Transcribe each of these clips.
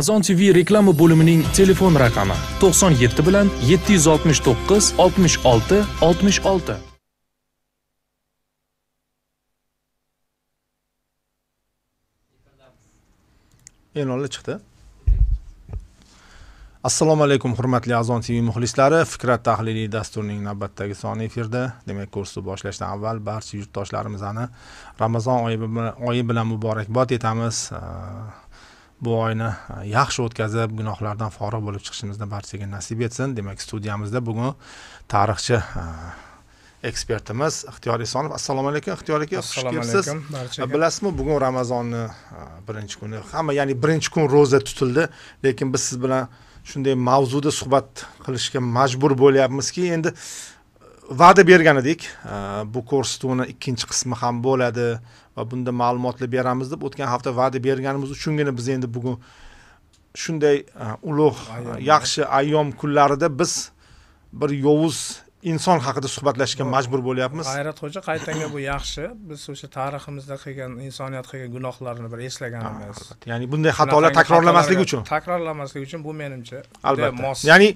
azon tv reklama bo'limining telefon raqami 97 bilan 769 66 66. e'lonlar chiqdi assalomu alaykum hurmatli azon tv muxlislari fikrat tahliliy dasturining navbatdagi soni efirda demak kursni boshlashdan avval barcha yurtdoshlarimizni ramazon oyi bilan muborakbod etamiz bu oyni e, yaxshi o'tkazib gunohlardan forig' bo'lib chiqishimizni barchaga nasib etsin demak studiyamizda bugun tarixchi e, ekspertimiz ixtiyor esonov assalomu alaykum ixtiyor aka xush kelibsiz e, bilasizmi bugun ramazonni birinchi kuni hamma ya'ni birinchi kun ro'za tutildi lekin biz siz bilan shunday mavzuda suhbat qilishga majbur bo'lyapmizki endi va'da bergan edik bu ko'rsatuvni ikkinchi qismi ham bo'ladi va bunda ma'lumotlar beramiz deb o'tgan hafta va'da berganimiz uchungina biz endi bugun shunday e, ulug' yaxshi ayyom kunlarida biz bir yovuz inson haqida suhbatlashishga majbur bo'lyapmiz xo'ja qaytanga bu yaxshi biz o'sha tariximizda qilgan insoniyat qilgan gunohlarni bir eslaganimiz ah, ya'ni bunday xatolar takrorlamasligi uchun takrorlanmasligi uchun bu menimcha albatta mos ya'ni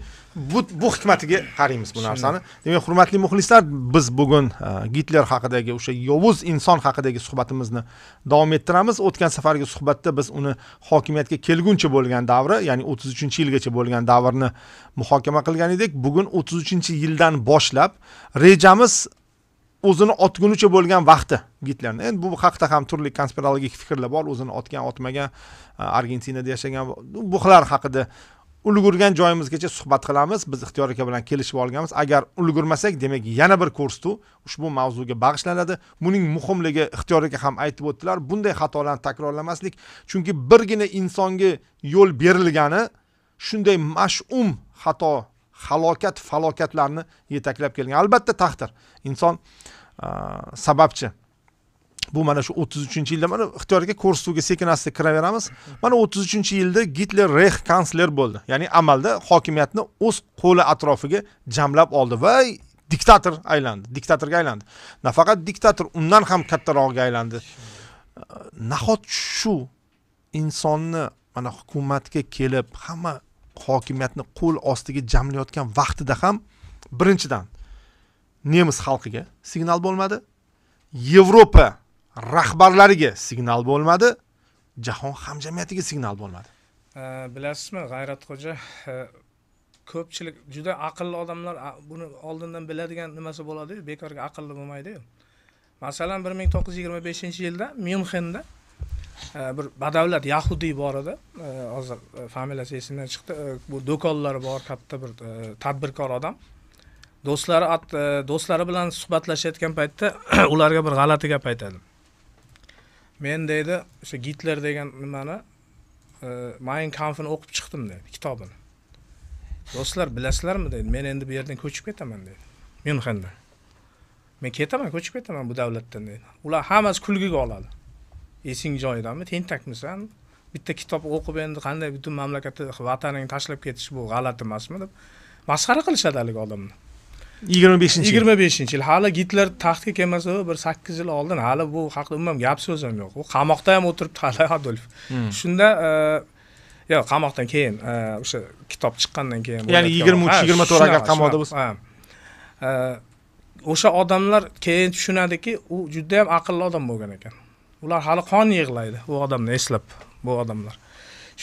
bu bu hikmatiga qaraymiz bu narsani demak hurmatli muxlislar biz bugun e, gitler haqidagi o'sha yovuz inson haqidagi suhbatimizni davom ettiramiz o'tgan safargi suhbatda biz uni hokimiyatga kelguncha bo'lgan davri ya'ni o'ttiz uchinchi yilgacha bo'lgan davrni muhokama qilgan edik bugun o'ttiz uchinchi yildan boshlab rejamiz o'zini otgunicha bo'lgan vaqti gitlerni endi bu haqida ham turli konspirologik fikrlar bor o'zini otgan otmagan e, argentinada yashagan bu xillar haqida ulgurgan joyimizgacha suhbat qilamiz biz ixtiyor aka bilan kelishib olganmiz agar ulgurmasak demak yana bir ko'rsatuv ushbu mavzuga bag'ishlanadi buning muhimligi ixtiyor aka ham aytib o'tdilar bunday xatolarni takrorlamaslik chunki birgina insonga yo'l berilgani shunday mash'um xato halokat falokatlarni yetaklab kelgan albatta taqdir inson sababchi bu mana shu o'ttiz uchinchi yilda mana ixtiyoriga ko'rsatuvga sekin asta kiraveramiz mana o'ttiz uchinchi yilda gitler rex kansler bo'ldi ya'ni amalda hokimiyatni o'z qo'li atrofiga jamlab oldi va diktator aylandi diktatorga aylandi nafaqat diktator undan ham kattarog'iga aylandi nahot shu insonni mana hukumatga kelib hamma hokimiyatni qo'l ostiga jamlayotgan vaqtida ham birinchidan nemis xalqiga signal bo'lmadi yevropa rahbarlariga signal bo'lmadi jahon hamjamiyatiga signal bo'lmadi bilasizmi g'ayratxo'ja e, ko'pchilik juda aqlli odamlar buni oldindan biladigan nimasi bo'ladiyu bekorga aqlli bo'lmaydiyu masalan bir ming to'qqiz yuz yigirma beshinchi yilda myunxenda bir badavlat yahudiy bor edi hozir e, familiyasi esimdan chiqdi e, bu do'konlari bor katta bir e, tadbirkor odam do'stlari do'stlari bilan suhbatlashayotgan paytda ularga bir g'alati gap aytadi men deydi o'sha gitler degan nimani mayn kampfini o'qib chiqdim deydi kitobini do'stlar bilasizlarmi deydi men endi bu yerdan ko'chib ketaman deydi myunxenda men ketaman ko'chib ketaman bu davlatdan deydi ular hammasi kulgiga oladi esing joyidami tentakmisan bitta kitob o'qib endi qanday butun mamlakatni vataningni tashlab ketish bu g'alati emasmi deb masxara qilishadi haligi odamni yigirma beshinchi yigirma beshinchi yil hali gitler taxtga kelmasa bir sakkiz yil oldin hali bu haqida umuman gap so'z ham yo'q u qamoqda ham o'tiribdi hali adolf hmm. shunda e, yo'q qamoqdan keyin e, o'sha kitob chiqqandan keyin ya'ni yigirma uch yigirma to'rt agar qamoqda bo'lsa e, o'sha odamlar keyin tushunadiki u judayam aqlli odam bo'lgan ekan ular hali qon yig'laydi bu odamni eslab bu odamlar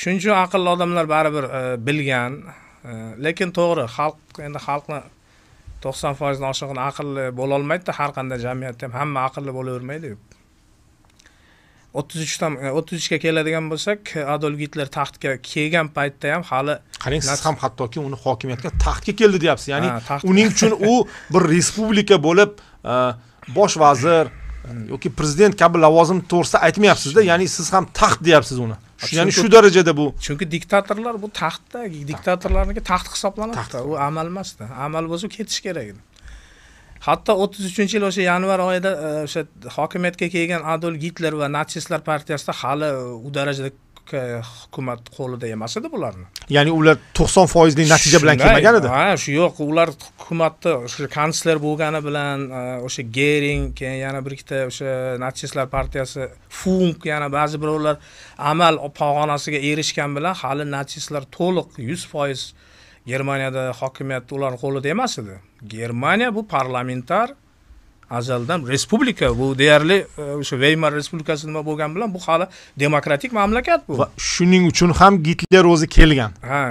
shuning uchun aqlli odamlar baribir e, bilgan e, lekin to'g'ri xalq endi xalqni to'qson foizdan oshig'ini aqlli bo'lolmaydida har qanday jamiyatda ham hamma aqlli bo'lavermaydiyu o'ttiz uchdan e, o'ttiz uchga keladigan bo'lsak adolf gitler taxtga kelgan paytda ham hali qarang siz ham hattoki uni hokimiyatga taxtga keldi deyapsiz ya'ni uning uchun u bir respublika bo'lib e, bosh vazir yoki prezident kabi lavozim to'g'risida aytmayapsizda ya'ni siz ham taxt deyapsiz uni ya'ni shu darajada bu chunki diktatorlar bu taxtda diktatorlarniki taxt hisoblanadida u amal emasda amal bo'lsa ketish kerak edi hatto o'ttiz uchinchi yil o'sha yanvar oyida e, o'sha hokimiyatga kelgan adolf gitler va natsistlar partiyasida hali u darajada hukumat qo'lida emas edi bularni ya'ni ular to'qson foizlik natija bilan kelmagan edi ha shu yo'q ular hukumatni o'sha kansler bo'lgani bilan e, o'sha gering keyin yana bir ikkita o'sha natsistlar partiyasi funk yana ba'zi birovlar amal pog'onasiga erishgan bilan hali natsistlar to'liq yuz foiz germaniyada hokimiyat ularni qo'lida emas edi germaniya bu parlamentar azaldan respublika bu deyarli e, o'sha veymar respublikasi nima bo'lgani bilan bu hali demokratik mamlakat bu va shuning uchun ham gitler o'zi kelgan ha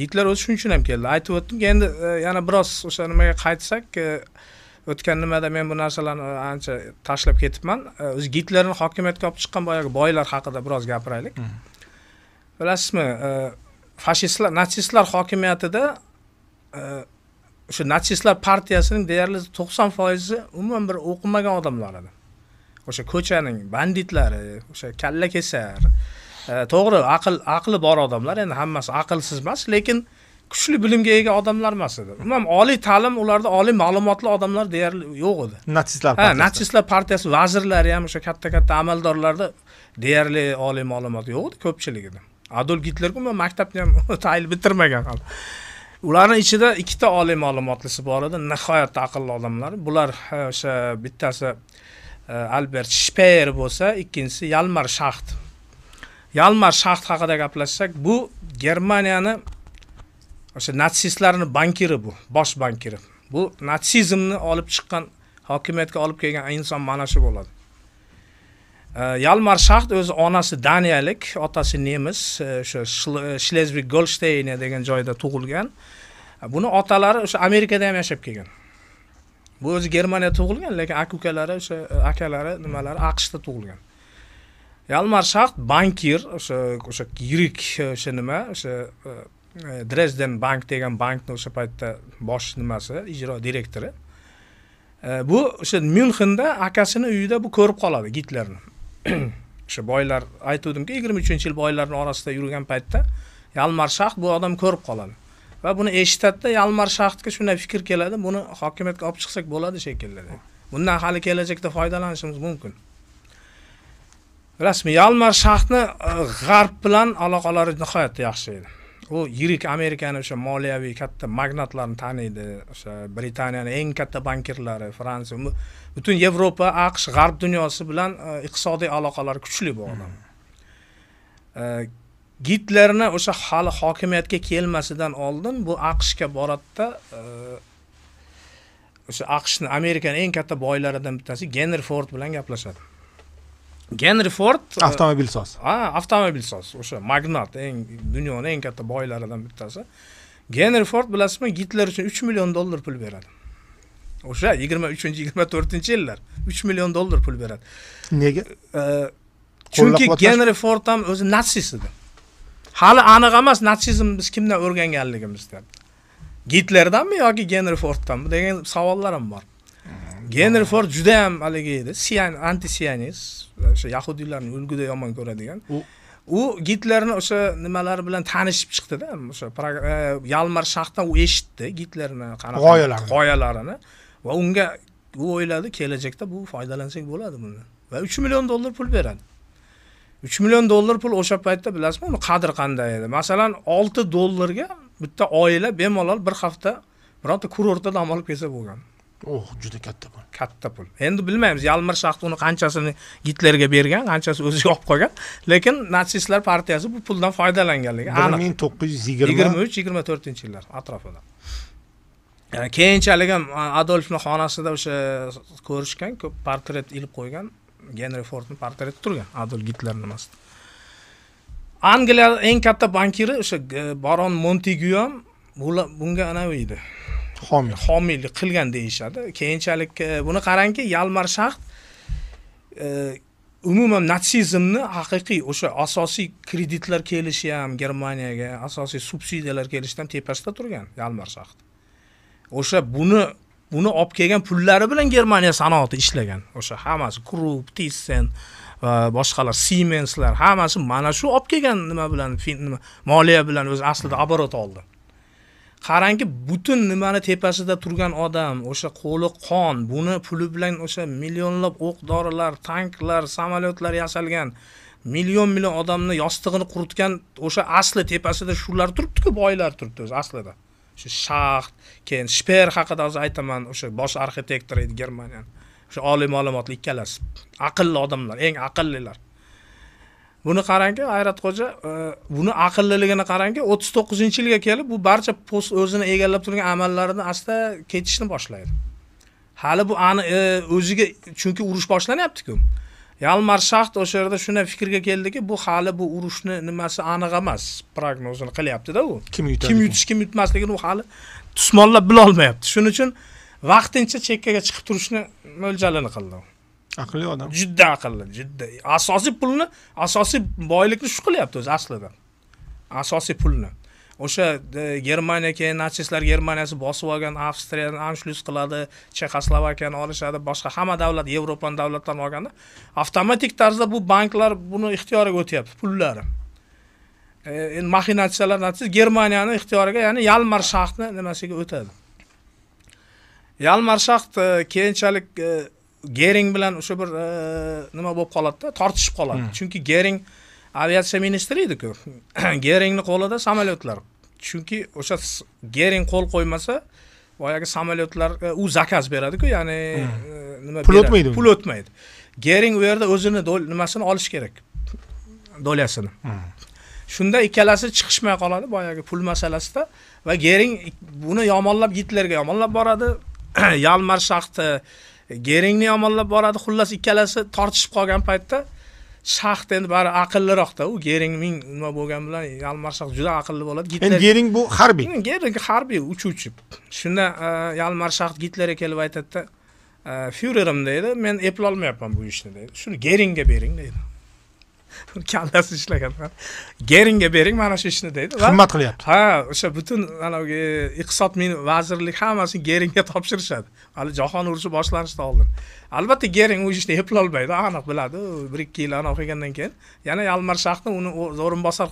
gitler o'zi shuning uchun ham keldi aytib o'tdimku endi e, yana biroz o'sha nimaga qaytsak e, o'tgan nimada men bu narsalarni ancha tashlab ketibman o'zi gitlerni hokimiyatga olib chiqqan boyagi boylar haqida biroz gapiraylik hmm. bilasizmi fashistlar natsistlar hokimiyatida o'sha natsistlar partiyasining deyarli to'qson foizi umuman bir o'qimagan odamlar edi o'sha ko'chaning banditlari o'sha kalla kesar e, to'g'ri aql aqli bor odamlar endi hammasi aqlsiz emas lekin kuchli bilimga ega odamlar emas edi umuman oliy ta'lim ularda oliy ma'lumotli odamlar deyarli yo'q edi natsistlar ha natsistlar partiyasi vazirlari ham o'sha katta katta amaldorlarda deyarli oliy ma'lumot yo'q edi ko'pchiligida adolf gitler umuman maktabni ham tayin bitirmagan hali ularni ichida ikkita oliy ma'lumotlisi bor edi nihoyatda aqlli odamlar bular o'sha bittasi e, albert shpeyer bo'lsa ikkinchisi yalmar shaxt yalmar shaxt haqida gaplashsak bu germaniyani o'sha natsistlarni bankiri bu bosh bankiri bu natsizmni olib chiqqan hokimiyatga olib kelgan inson mana shu bo'ladi yalmar э, shaxt o'zi onasi daniyalik otasi nemis э, o'sha shlezvig э, golshteyne degan joyda tug'ilgan buni otalari o'sha amerikada ham yashab kelgan bu o'zi germaniyada tug'ilgan lekin aka ukalari o'sha e, akalari nimalari aqshda tug'ilgan yalmar shaxt bankir o'sha o'sha yirik e, o'sha nima o'sha e, Dresden Bank degan bankni o'sha paytda bosh nimasi, ijro direktori. Bu o'sha Myunxenda akasini uyida bu ko'rib qoladi Gitlerni. o'sha boylar aytuvdimki yigirma uchinchi yil boylarni orasida yurgan paytda yalmar shaxt bu odam ko'rib qoladi va buni eshitadida yalmar shaxtga shunday fikr keladi buni hokimiyatga olib chiqsak bo'ladi shekilli deb bundan hali kelajakda foydalanishimiz mumkin bilasizmi yalmar shaxtni e, g'arb bilan aloqalari nihoyatda yaxshi edi u yirik amerikani o'sha moliyaviy katta magnatlarni taniydi o'sha britaniyani eng katta bankirlari fransiya butun yevropa aqsh g'arb dunyosi bilan e, iqtisodiy aloqalar kuchli bo'lgan hmm. e, gitlerni o'sha hali hokimiyatga kelmasidan oldin bu aqshga boradida e, o'sha aqshni amerikani eng katta boylaridan bittasi genri ford bilan gaplashadi genri ford avtomobilsoz ha avtomobilsoz o'sha magnat eng dunyoni eng katta boylaridan bittasi genri ford bilasizmi gitler uchun uch million dollar pul beradi o'sha yigirma uchinchi yigirma to'rtinchi yillar uch million dollar pul beradi nega chunki genri ford ham o'zi natsist edi hali aniq emas natsizmni biz kimdan o'rganganligimizdan gitlerdanmi yoki genri forddanmi degan savollar ham bor genri ford juda yam haligi edi siyan anti sionist o'sha yahudiylarni ulguda yomon ko'radigan u gitlerni o'sha nimalari bilan tanishib chiqdida o'sha e, yalmar shaxdan u eshitdi gitlerni qanaqa e, g'oyalarini g'oyalarini va unga u o'yladi kelajakda bu foydalansak bo'ladi bundan va uch million dollar pul beradi uch million dollar pul o'sha paytda bilasizmi uni qadri qanday edi masalan olti dollarga bitta oila bemalol bir hafta bironta kurortda dam olib kelsa bo'lgan oh juda katta pul katta pul endi bilmaymiz yalmir shaxt uni qanchasini gitlerga bergan qanchasi o'ziga olib qolgan lekin natsistlar partiyasi bu puldan foydalanganligi aniq bir ming to'qqiz yuz yigirma yigirma uch yigirma to'rtinchi yillar atrofida keyinchalik ham adolfni xonasida o'sha ko'rishgan ko'p portret ilib qo'ygan genri fordni portreti turgan adolf gitler nimasida angliya eng katta bankiri o'sha e, baron montigu ham bunga anavi edi homiy homiylik qilgan deyishadi keyinchalik e, buni qarangki yalmar shaxt e, umuman natsizmni haqiqiy o'sha asosiy kreditlar kelishi ham germaniyaga asosiy subsidiyalar kelishi ham tepasida turgan yalmar shaxt o'sha buni buni olib kelgan pullari bilan Germaniya sanoati ishlagan. O'sha hammasi Krupp, Thyssen va boshqalar Siemenslar hammasi mana shu olib kelgan nima bilan nima moliya bilan o'zi aslida оборот oldi. qarangki butun nimani tepasida turgan odam o'sha qo'li qon buni puli bilan o'sha millionlab o'q dorilar tanklar samolyotlar yasalgan million million odamni yostig'ini quritgan o'sha asli tepasida shular turibdiku boylar turibdi o'zi aslida shu shaxt keyin shper haqida hozir aytaman o'sha bosh arxitektor edi germaniyani o'sha oliy ma'lumotli ikkalasi aqlli odamlar eng aqllilar buni qarangki ayratxo'ja e, buni aqlliligini qarangki o'ttiz to'qqizinchi yilga kelib bu barcha post o'zini egallab turgan amallarini asta ketishni boshlaydi hali bu ani e, o'ziga chunki urush boshlanyaptiku Yalmar Shaxt o'sha yerda shunday fikrga keldiki, bu hali bu urushni nimasi aniq emas, prognozini qilyapti-da u. Kim yutadi? Kim yutish, kim yutmasligini u hali tusmonlab bilolmayapti Shuning uchun vaqtincha chekkaga chiqib turishni mo'ljalini qildi. Aqlli odam. juda aqlli, juda Asosiy pulni, asosiy boylikni shu qilyapti o'zi aslida. Asosiy pulni. o'sha e, germaniya keyin natsistlar germaniyasi bosib olgan avstriyani anshlyus qiladi chexoslovakiyani olishadi boshqa hamma davlat yevropani davlatlarini olganda avtomatik tarzda bu banklar buni ixtiyoriga o'tyapti pullari e, endi maxinatsiyalar natijasida germaniyani ixtiyoriga ya'ni yalmar shaxni nimasiga o'tadi yalmar shaxt e, keyinchalik gering bilan o'sha bir nima bo'lib qoladida tortishib qoladi hmm. chunki gering aviatsiya ediku geringni qo'lida samolyotlar chunki o'sha gering qo'l qo'ymasa boyagi samolyotlar e, u zakaz beradiku ya'ni hmm. e, nima pul o'tmaydi pul o'tmaydi gering u yerda o'zini nimasini olishi kerak dolyasini hmm. shunda ikkalasi chiqishmay qoladi boyagi pul masalasida va gering buni yomonlab gitlerga yomonlab boradi yalmar shaxti geringni yomonlab boradi xullas ikkalasi tortishib qolgan paytda shaxt endi bari aqlliroqda u geringning nima bo'lgani bilan yalmarshax juda aqlli bo'ladi gitler endi gering bu harbiy gering harbiy uchuvchi shunda e, yalmarshax gitlerga kelib aytadida e, fyurerim deydi men eplolmayapman bu ishni deydi shuni geringga bering deydi kallasi ishlagan geringga bering mana shu ishni deydi qimmat qilyapti ha o'sha butun anavi e, iqtisod vazirlik hammasini geringga topshirishadi hali jahon urushi boshlanishidan oldin albatta gering u ishni eplolmaydi aniq biladi bir ikki yil anavi qilgandan keyin yana yalmar shaxni uni o'rinbosar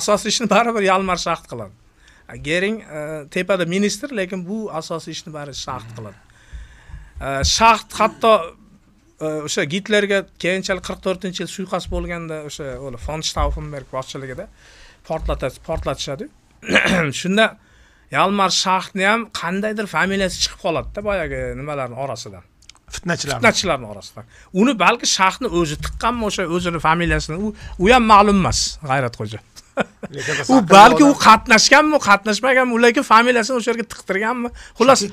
asosiy ishni baribir yalmar shaxt qiladi gering e, tepada ministr lekin bu asosiy ishni bari shaxt qiladi e, shaxt hatto Э, o'sha gitlerga keyinchalik qirq to'rtinchi yil suiqasd bo'lganda o'sha fon shtaufenberg boshchiligida portlatishadi shunda yalmar shaxni ham qandaydir familiyasi chiqib qoladida boyagi nimalarni orasidan fitnachilar fitnachilarni orasidan uni balki shaxni o'zi tiqqanmi o'sha o'zini familiyasini u ham ma'lum emas g'ayratxo'ja u balki u qatnashganmi qatnashmaganmi ularga familiyasini o'sha yerga tiqtirganmi xullas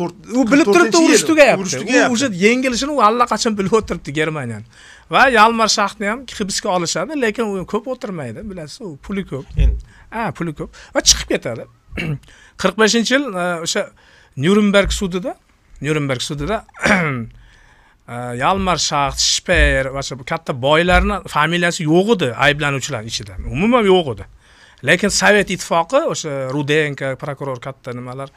u bilib turibdi urush tugayapti u уже yengilishini u allaqachon bilib o'tiribdi germaniyani va yalmar shaxni ham hibsga olishadi lekin u ko'p o'tirmaydi bilasiz u puli ko'p ha puli ko'p va chiqib ketadi qirq beshinchi yil e, o'sha nyurnberg sudida nyurnberg sudida yalmar shaxt shper va shu katta boylarni familiyasi yo'q edi ayblanuvchilar ichida umuman yo'q edi lekin sovet ittifoqi o'sha rudenko prokuror katta nimalar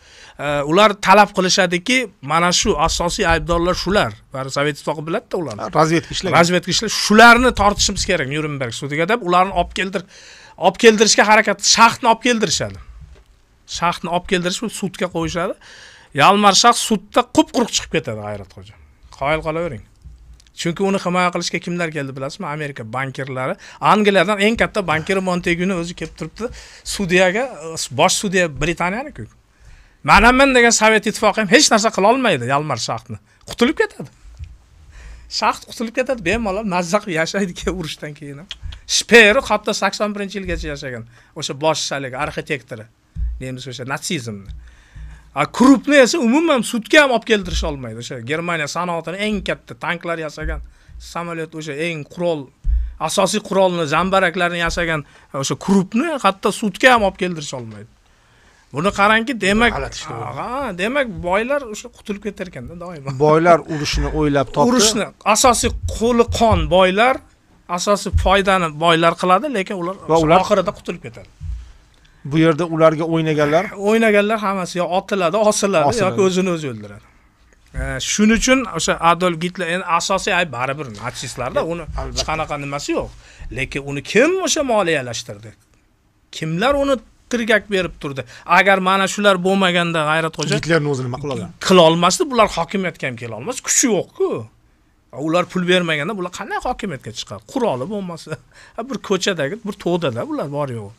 ular talab qilishadiki mana shu asosiy aybdorlar shular baribir sovet ittifoqi biladida ularni razvedka razvedka ishlagan shularni tortishimiz kerak nyurnberg sudiga deb ularni olib keldir olib keltirishga harakat shaxtni olib keltirishadi shaxtni olib keltirish sudga qo'yishadi yalmar shaxs sudda qup quruq chiqib ketadi g'ayratxo'ja qoyil qolavering chunki uni himoya qilishga kimlar keldi bilasizmi amerika bankirlari angliyadan eng katta bankir monteguni o'zi kelib turibdi sudyaga bosh sudya britaniyaniku manaman men degan sovet ittifoqi ham hech narsa qilolmaydi yalmar shaxni qutulib ketadi shaxt qutulib ketadi bemalol mazza qilib yashaydi keyin urushdan keyin ham shperu hatto sakson birinchi yilgacha yashagan o'sha bosh haligi arxitektori nemis o'sha natsizmni krupni esa umuman sudga ham olib keltirisha olmaydi o'sha germaniya sanoatini eng katta tanklar yasagan samolyot o'sha eng qurol asosiy qurolni zambaraklarni yasagan o'sha krupni hatto sudga ham olib keltirisha olmaydi buni qarangki demak ha demak boylar o'sha qutulib ketar ekanda doimo boylar urushni o'ylab topdi urushni asosiy qo'li qon boylar asosiy foydani boylar qiladi lekin ular va ular oxirida qutulib ketadi bu yerda ularga o'ynaganlar o'ynaganlar hammasi yo otiladi osiladi yoki o'zini o'zi o'ldiradi e, shuning uchun o'sha adolf gitler endi asosiy ayb baribir natsistlarda uni hech qanaqa nimasi yo'q lekin uni kim o'sha moliyalashtirdi kimlar uni tirgak berib turdi agar mana shular bo'lmaganda g'ayratxo'ja gitlerni o'zi nima qila olmasdi bular hokimiyatga ham kela olmas kuchi yo'qku ular pul bermaganda bular qanday hokimiyatga chiqadi quroli bo'lmasa bir ko'chadagi bir to'dada bular bor yo'q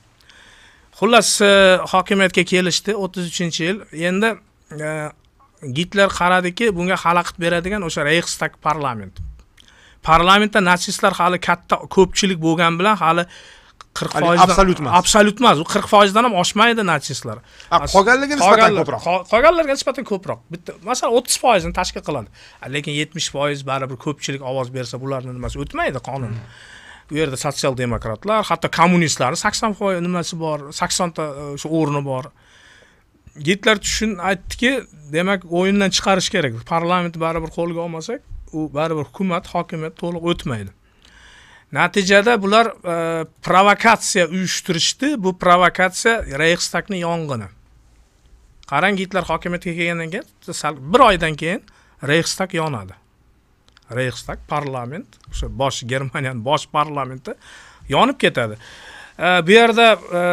xullas e, hokimiyatga kelishdi 33-yil endi e, Gitler qaradiki bunga xalaqit beradigan o'sha Reichstag parlamenti parlamentda natsistlar hali katta ko'pchilik bo'lgani bilan hali qirq foiz absolyut emas absolyut emas u qirq foizdan ham oshmaydi natsistlar qolganlarga nisbatan ko'proq qolganlarga nisbatan ko'proq bitta masalan o'ttiz foizni tashkil qiladi lekin yetmish foiz baribir ko'pchilik ovoz bersa bularni nimasi o'tmaydi qonun hmm. u yerda sotsial demokratlar hatto kommunistlarni sakson foiz nimasi bor saksonta o'sha e, o'rni bor gitler tushun aytdiki demak o'yindan chiqarish kerak parlament baribir qo'lga olmasak u baribir hukumat hokimiyat to'liq o'tmaydi natijada bular e, provokatsiya uyushtirishdi bu provokatsiya reyxstagni yong'ini qarang gitler hokimiyatga kelgandan keyin bir oydan keyin reyxstag yonadi reyxstag parlament o'sha bosh germaniyani bosh parlamenti yonib ketadi bu yerda e,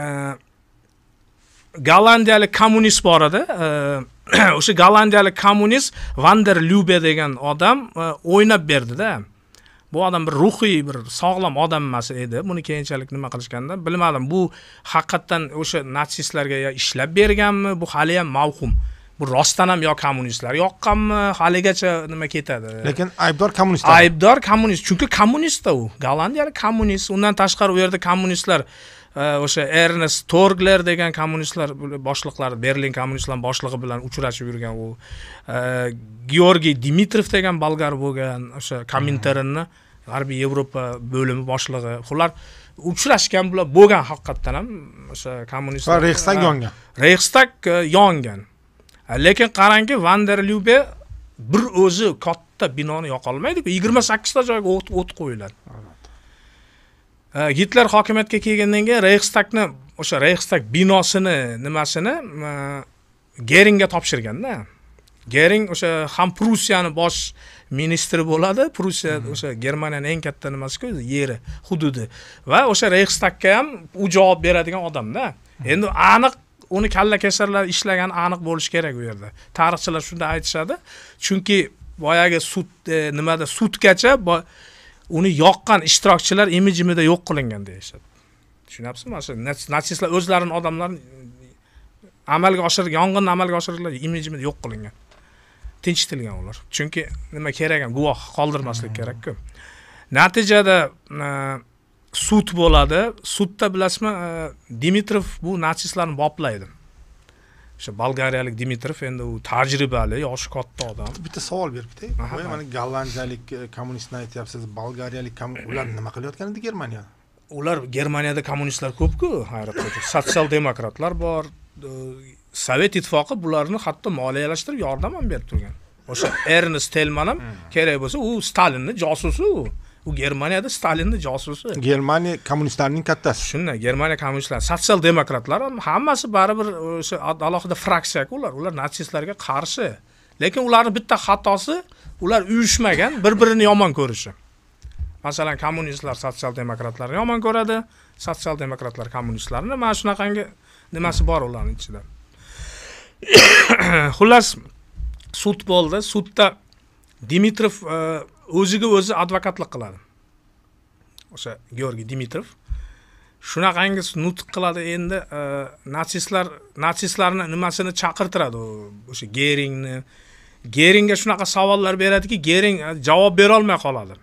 e, gollandiyalik kommunist bor edi e, o'sha gollandiyalik kommunist vander lyube degan odam o'ynab berdida bu odam bir ruhiy bir sog'lom odam emas edi buni keyinchalik nima qilishganda bilmadim bu haqiqatdan o'sha natsistlarga yo ishlab berganmi bu hali ham mavhum bu rostdan ham yo kommunistlar yoqqanmi haligacha nima ketadi lekin aybdor kommunistlar aybdor kommunist chunki kommunistda u gollandiyalik kommunist undan tashqari u yerda kommunistlar e, o'sha ernest torgler degan kommunistlar boshliqlari berlin kommunistlar boshlig'i bilan uchrashib yurgan u e, georgiy dimitrov degan bolgar bo'lgan o'sha kominternni g'arbiy yevropa bo'limi boshlig'i ular uchrashgan bular bo'lgan haqiqatdan ham o'sha kommunistlar reyxstag yongan reyxstag e, yongan lekin qarangki van der lyube bir o'zi katta binoni yoqa olmaydi-ku. 28 ta joyga o't o't qo'yiladi gitler hokimiyatga kelgandan keyin reyxstagni o'sha reyxstag binosini nimasini e, geringga topshirganda gering o'sha ham prussiyani bosh ministri bo'ladi prussiya o'sha germaniyani eng katta nimasiku yeri hududi va o'sha reyxstagga ham u javob beradigan odamda endi aniq uni kalla kesarlar ishlagani aniq bo'lishi kerak u yerda tarixchilar shunday aytishadi chunki boyagi sud e, nimada sudgacha uni yoqqan ishtirokchilar imijimida yo'q qilingan deyishadi tushunyapsizmi mana shu natsistlar o'zlarini odamlarni amalga oshir yong'inni amalga oshirganlar imijimida yo'q qilingan tinchitilgan ular chunki nima kerak ham guvoh qoldirmaslik hmm. kerakku natijada e, sud bo'ladi sudda bilasizmi e, dimitrov bu natsistlarni boplaydi o'sha bolgariyalik dimitrov endi u tajribali yoshi katta odam bitta savol berib ketay boya mana gollandiyalik e, kommunistni aytyapsiz bolgariyalik ular nima qilayotgan edi germaniyada ular germaniyada kommunistlar ko'pku hayrat sotsial demokratlar bor e, sovet ittifoqi bularni hatto moliyalashtirib yordam ham berib turgan o'sha ernest telman ham hmm. kerak bo'lsa u stalinni josusi u u germaniyada stalinni josusi germaniya kommunistlarining kattasi shunday germaniya kommunistlari sotsial demokratlar hammasi baribir e, o'sha alohida fraksiyaku ular ular natsistlarga qarshi lekin ularni bitta xatosi ular uyushmagan bir birini yomon ko'rishi masalan kommunistlar sotsial demokratlarni yomon ko'radi sotsial demokratlar kommunistlarni mana shunaqangi nimasi bor ularni ichida xullas sud bo'ldi sudda dimitrov e, o'ziga o'zi advokatlik qiladi o'sha georgiy dimitrov shunaqangi nutq qiladi endi e, natsistlar natsistlarni nimasini chaqirtiradi o'sha geringni geringga shunaqa savollar beradiki gering e, javob berolmay qoladi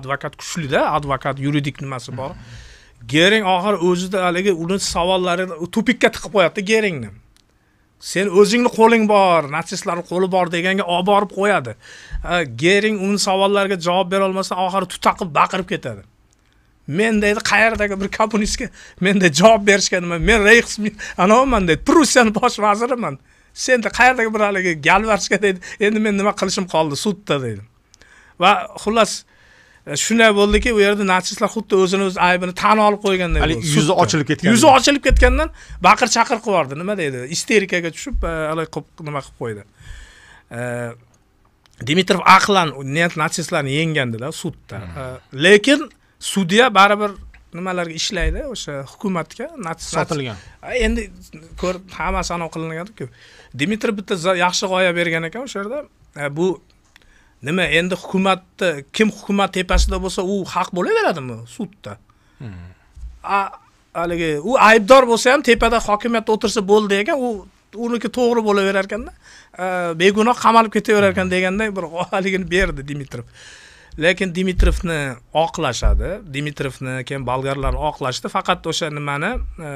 advokat kuchlida advokat yuridik nimasi bor mm-hmm. gering oxiri o'zida haligi uni savollari tupikka tiqib qo'yadida geringni sen o'zingni qo'ling bor natsistlarni qo'li bor deganga olib borib qo'yadi gering uni savollarga javob bera olmasdan oxiri tutaqib baqirib ketadi men deydi qayerdagi bir kommunistga menda javob berishga nima men reyx anaviman deydi prussiyani bosh vaziriman sen qayerdagi bir haligi galvarsga deydi endi men nima qilishim qoldi sudda deydi va xullas E, shunday bo'ldiki u yerda natsistlar xuddi o'zini o'z aybini tan olib qo'yganday yuzi ochilib ketgan yuzi ochilib ketgandan baqir chaqir qilib yubordi nima deydi isterikaga tushib e, alay qilib nima qilib qo'ydi e, dimitrov aqlan natsistlarni yengandida sudda hmm. lekin sudya baribir nimalarga ishlaydi o'sha hukumatga sotilgan endi ko'rib hammasi anav qilinganku dimitrov bitta yaxshi g'oya bergan ekan o'sha yerda bu nima endi hukumatni kim hukumat tepasida bo'lsa u haq bo'laveradimi sudda hmm. haligi u aybdor bo'lsa ham tepada hokimiyatda o'tirsa bo'ldi ekan u uniki to'g'ri bo'laverar ekanda begunoh qamalib ketaverar ekan hmm. deganday bir haligini berdi dimitrov lekin dimitrovni oqlashadi dimitrovni keyin bolgarlarni oqlashdi faqat o'sha nimani e,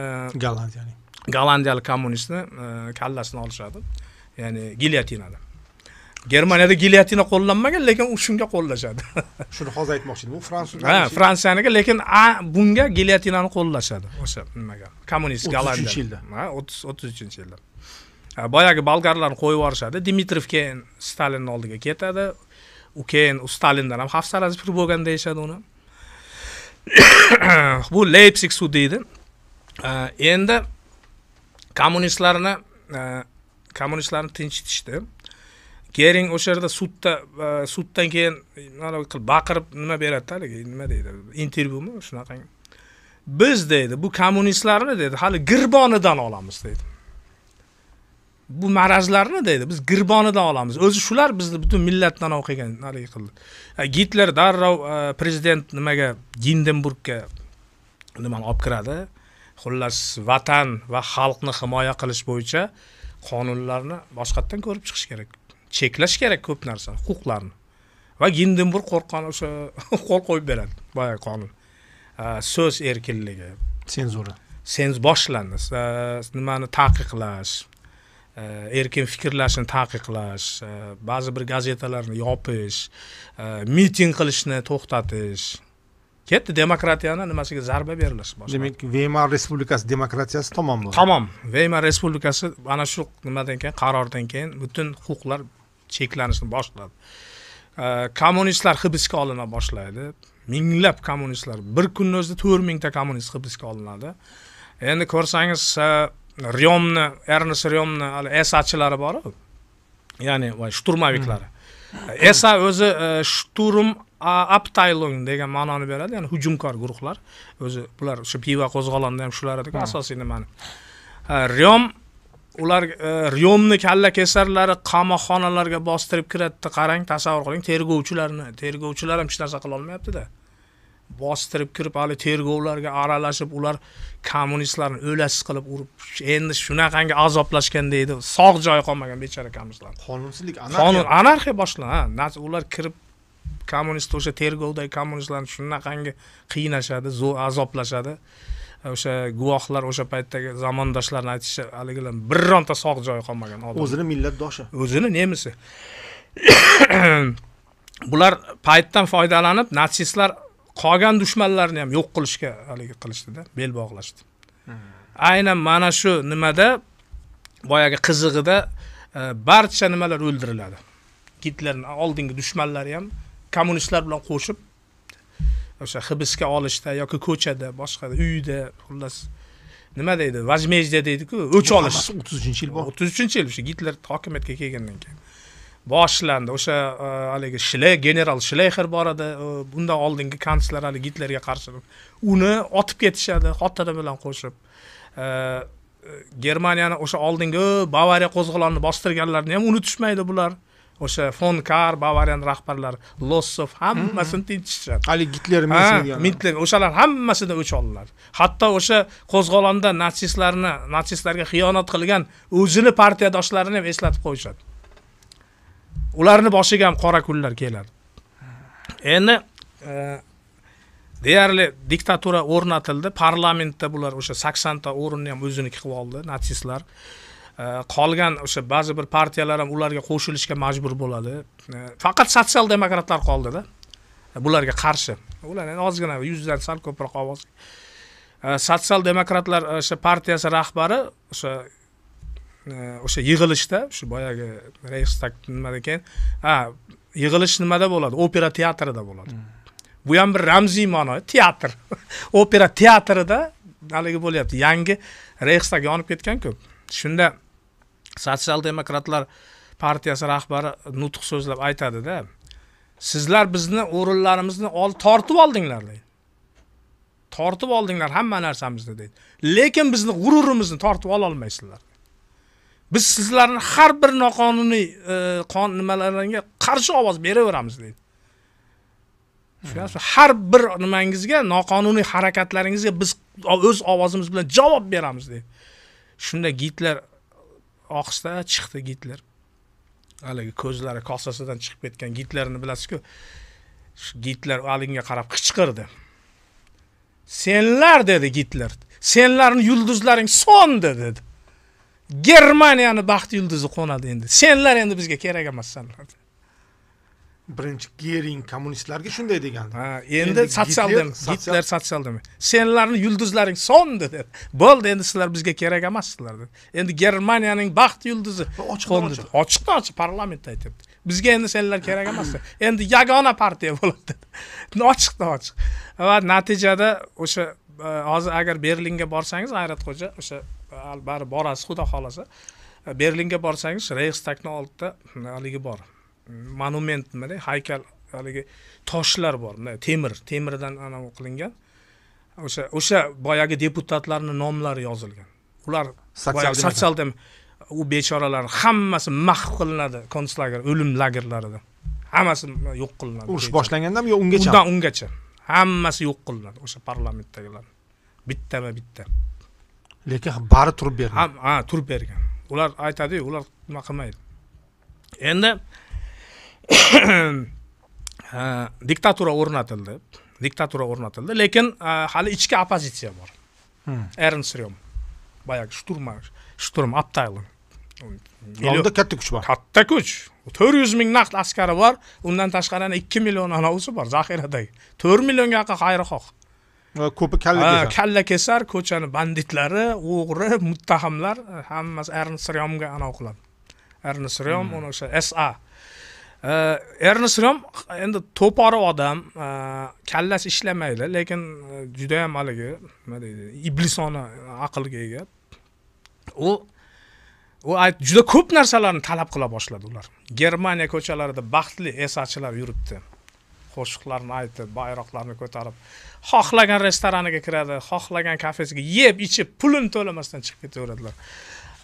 gollandiyalik gollandiyalik kommunistni e, kallasini olishadi ya'ni gilyatinada germaniyada gilyatina qo'llanmagan lekin u shunga qo'llashadi shuni hozir aytmoqchi edim fransuz ha fransiyaniki lekin bunga gilyatinani qo'llashadi o'sha nimaga kommunist gollandiya uchinchi yilda ha o'ttiz o'ttiz uchinchi yilda boyagi bolgarlarni qo'yib yuborishadi dimitrov keyin stalinni oldiga ketadi u keyin u stalindan ham hafsalasi pir bo'lgan deyishadi uni bu leypsig sud deydi endi kommunistlarni kommunistlarni tinchitishdi gering o'sha yerda sudda suddan keyin anavi qilib baqirib nima beradida haligi nima deydi intervyumi shunaqa biz deydi bu kommunistlarni deydi hali girbonidan olamiz deydi bu marazlarni deydi biz girbonidan olamiz o'zi shular bizni butun millatdan o'qigan haligi qildi gitler darrov e, prezident nimaga gindenburgga nimani olib kiradi xullas vatan va xalqni himoya qilish bo'yicha qonunlarni boshqatdan ko'rib chiqish kerak cheklash kerak ko'p narsa huquqlarni va gindenburg qo'rqqani o'sha qo'l qo'yib beradi boyagi qonun so'z erkinligi senzura senz boshlandi nimani taqiqlash erkin fikrlashni taqiqlash ba'zi bir gazetalarni yopish miting qilishni to'xtatish ketdi demokratiyani nimasiga zarba berilish boshlandi demak veymar respublikasi demokratiyasi tamom bo'ldi tamom veymar respublikasi ana shu nimadan keyin qarordan keyin butun huquqlar cheklanishni boshladi kommunistlar hibsga olina boshlaydi minglab kommunistlar bir kunni o'zida to'rt mingta kommunist hibsga olinadi endi ko'rsangiz ryomni ernest ryomni hali esachilari boru ya'ni shturmoviklari esa hmm. o'zi e, shturm abtaylung degan ma'noni beradi ya'ni hujumkor guruhlar o'zi bular o'sha piva qo'zg'olonida ham shular ediku hmm. asosiy nimani e, ryom ular e, Riyomni kalla kesarlari qamoqxonalarga bostirib kiratdi. Qarang, tasavvur qiling, tergovchilarni. Tergovchilar ham hech narsa qila olmayapti-da. Bostirib kirib, hali tergovlarga aralashib, ular kommunistlarni o'lasiz qilib urib, endi shunaqangi azoblashgan deydi. Sog' joyi qolmagan bechora kommunistlar. Qonunsizlik, Qonun anarxiya boshlan, ha. Ular kirib kommunist o'sha tergovdagi kommunistlarni shunaqangi qiynashadi, zo'r azoblashadi. o'sha guvohlar o'sha paytdagi zamondoshlarni aytishicha haligilar bironta sog' joyi qolmagan o'zini millatdoshi o'zini nemisi bular paytdan foydalanib natsistlar qolgan dushmanlarni ham yo'q qilishga haligi qilishdida bel bog'lashdi hmm. aynan mana shu nimada boyagi qizig'ida e, barcha nimalar o'ldiriladi gitlerni oldingi dushmanlari ham kommunistlar bilan qo'shib o'sha hibsga olishda yoki ko'chada boshqada uyda xullas nima deydi vajmejda deydiku o'ch olish o'ttiz uchinchi yil bor o'ttiz uchinchi yil o'sha gitler hokimiyatga kelgandan keyin boshlandi o'sha e, haligi shle general shleyxer bor edi bundan oldingi kansler hali gitlerga qarshi uni otib ketishadi xotini bilan qo'shib e, germaniyani o'sha oldingi bavariya qo'zg'olonini bostirganlarini ham unutishmaydi bular o'sha fon kar bavariyan rahbarlari lossov hammasini tinchishadi haligi gitler mitler o'shalar hammasidan o'ch oldilar hatto o'sha qo'zg'olonda natsistlarni natsistlarga xiyonat qilgan o'zini partiyadoshlarini ham eslatib qo'yishadi ularni boshiga ham qora kunlar keladi endi e, deyarli diktatura o'rnatildi parlamentda bular o'sha saksonta o'rinni ham o'ziniki qilib oldi natsistlar Э, qolgan o'sha ba'zi bir partiyalar ham ularga qo'shilishga majbur bo'ladi э, faqat sotsial demokratlar qoldida э, bularga qarshi ular endi ozgina yuzdan sal ko'proq ovoz sotsial demokratlar e, o'sha partiyasi rahbari o'sha e, o'sha yig'ilishda shu boyagi reyxstag nimada keyin ha yig'ilish nimada bo'ladi opera teatrida bo'ladi hmm. bu ham bir ramziy ma'no teatr opera teatrida haligi bo'lyapti yangi reyxstag yonib ketganku shunda sotsial demokratlar partiyasi rahbari nutq so'zlab aytadida sizlar bizni o'rinlarimizni ol tortib oldinglar deydi tortib oldinglar hamma narsamizni deydi lekin bizni g'ururimizni tortib ololmaysizlar biz sizlarni har bir noqonuniy e, qon e, qarshi ovoz beraveramiz deydi tushunyapsizmi har bir nimangizga noqonuniy harakatlaringizga biz o'z ovozimiz bilan javob beramiz deydi shunda gitler ohista chiqdi gitler haligi ko'zlari kosasidan chiqib ketgan gitlerni bilasizku gitler alinga qarab qichqirdi senlar dedi gitler senlarni yulduzlaring so'ndi dedi germaniyani baxt yulduzi qo'nadi endi senlar endi bizga kerak emassanlar birinchi gering kommunistlarga shunday degan ha endi sotsial demi gitler sotsial senlarni yulduzlaring so'ndi dedi bo'ldi endi sizlar bizga kerak emassizlar dedi endi germaniyaning baxt yulduzi ochiqdan ochiq ochiqdan ochiq parlamentda aytyapti bizga endi senlar kerak emas endi yagona partiya bo'ladi dedi ochiqdan ochiq va natijada o'sha e, hozir agar berlinga borsangiz xo'ja o'sha e, baribir borasiz xudo xohlasa e, berlinga borsangiz reyxstagni oldida hmm, haligi bor monument deydi haykal haligi toshlar bor bunday temir temirdan anavi qilingan o'sha o'sha boyagi deputatlarni nomlari yozilgan ular sotsial u bechoralar hammasi mahv qilinadi konslager o'lim lagerlarida hammasi yo'q qilinadi urush boshlangandami yo ungacha undan ungacha hammasi yo'q qilinadi o'sha parlamentdagilar bittama bitta lekin bari turib bergan ha turib bergan ular aytadiyu ular nima qilmaydi endi diktatura o'rnatildi diktatura o'rnatildi lekin hali ichki oppozitsiya bor hmm. ernst ryom boyagi shturma shturm aptayl unda katta kuch bor katta kuch to'rt yuz ming naqd askari bor undan tashqari yana ikki million anavusi bor zaxiradagi to'rt millionga yaqin xayrixoh ko'pi kalla kesar kalla kesar ko'chani banditlari o'g'ri muttahamlar hammasi ernst ryomga anav qiladi ernst ryom hmm. o'sha sa ernest rom endi to'poriq odam e, kallasi ishlamaydi lekin e, yam haligi nima deydi iblisona e, aqlga ega u u juda ko'p narsalarni talab qila boshladi ular germaniya ko'chalarida baxtli esachilar yuribdi qo'shiqlarni aytib bayroqlarni ko'tarib xohlagan restoraniga kiradi xohlagan kafesiga yeb ichib pulini to'lamasdan chiqib ketaveradilar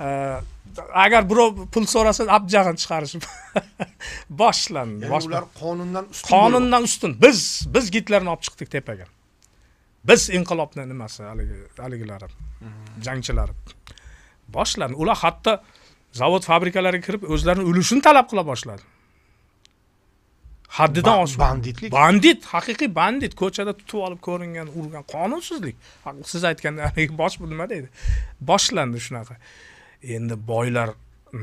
agar birov pul so'rasa abjag'ini chiqarish boshlandi ular qonundan ustun qonundan ustun biz biz gitlarni olib chiqdik tepaga biz inqilobni nimasi haligi haligilari mhm. jangchilari boshlandi ular hatto zavod fabrikalarga kirib o'zlarini ulushini talab qila boshladi haddidan oshib banditlik bandit haqiqiy bandit ko'chada tutib olib ko'ringan urgan qonunsizlik siz aytganda bosh nima deydi boshlandi shunaqa endi boylar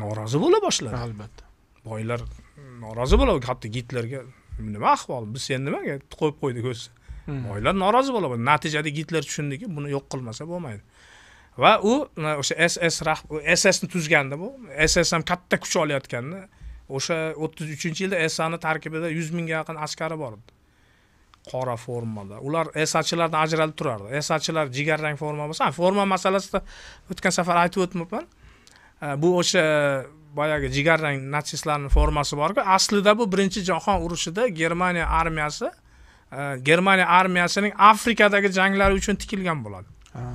norozi bo'la boshladi albatta boylar norozi bo'la hatto gitlerga nima ahvol biz seni nimaga qo'yib qo'ydik o'zi hmm. boylar norozi bo'la natijada gitler tushundiki buni yo'q qilmasa bo'lmaydi va u e, o'sha ss ssni tuzganda bu ss ham katta kuch olayotganda o'sha o'ttiz uchinchi yilda sani tarkibida yuz mingga yaqin askari bor edi qora formada ular sachilardan ajralib turardi sachilar jigarrang forma bo'lsa forma masalasida o'tgan safar aytib o'tmabman Э, bu o'sha boyagi jigarrang natsistlarni formasi borku aslida bu birinchi jahon urushida germaniya armiyasi e, germaniya armiyasining afrikadagi janglari uchun tikilgan bo'ladi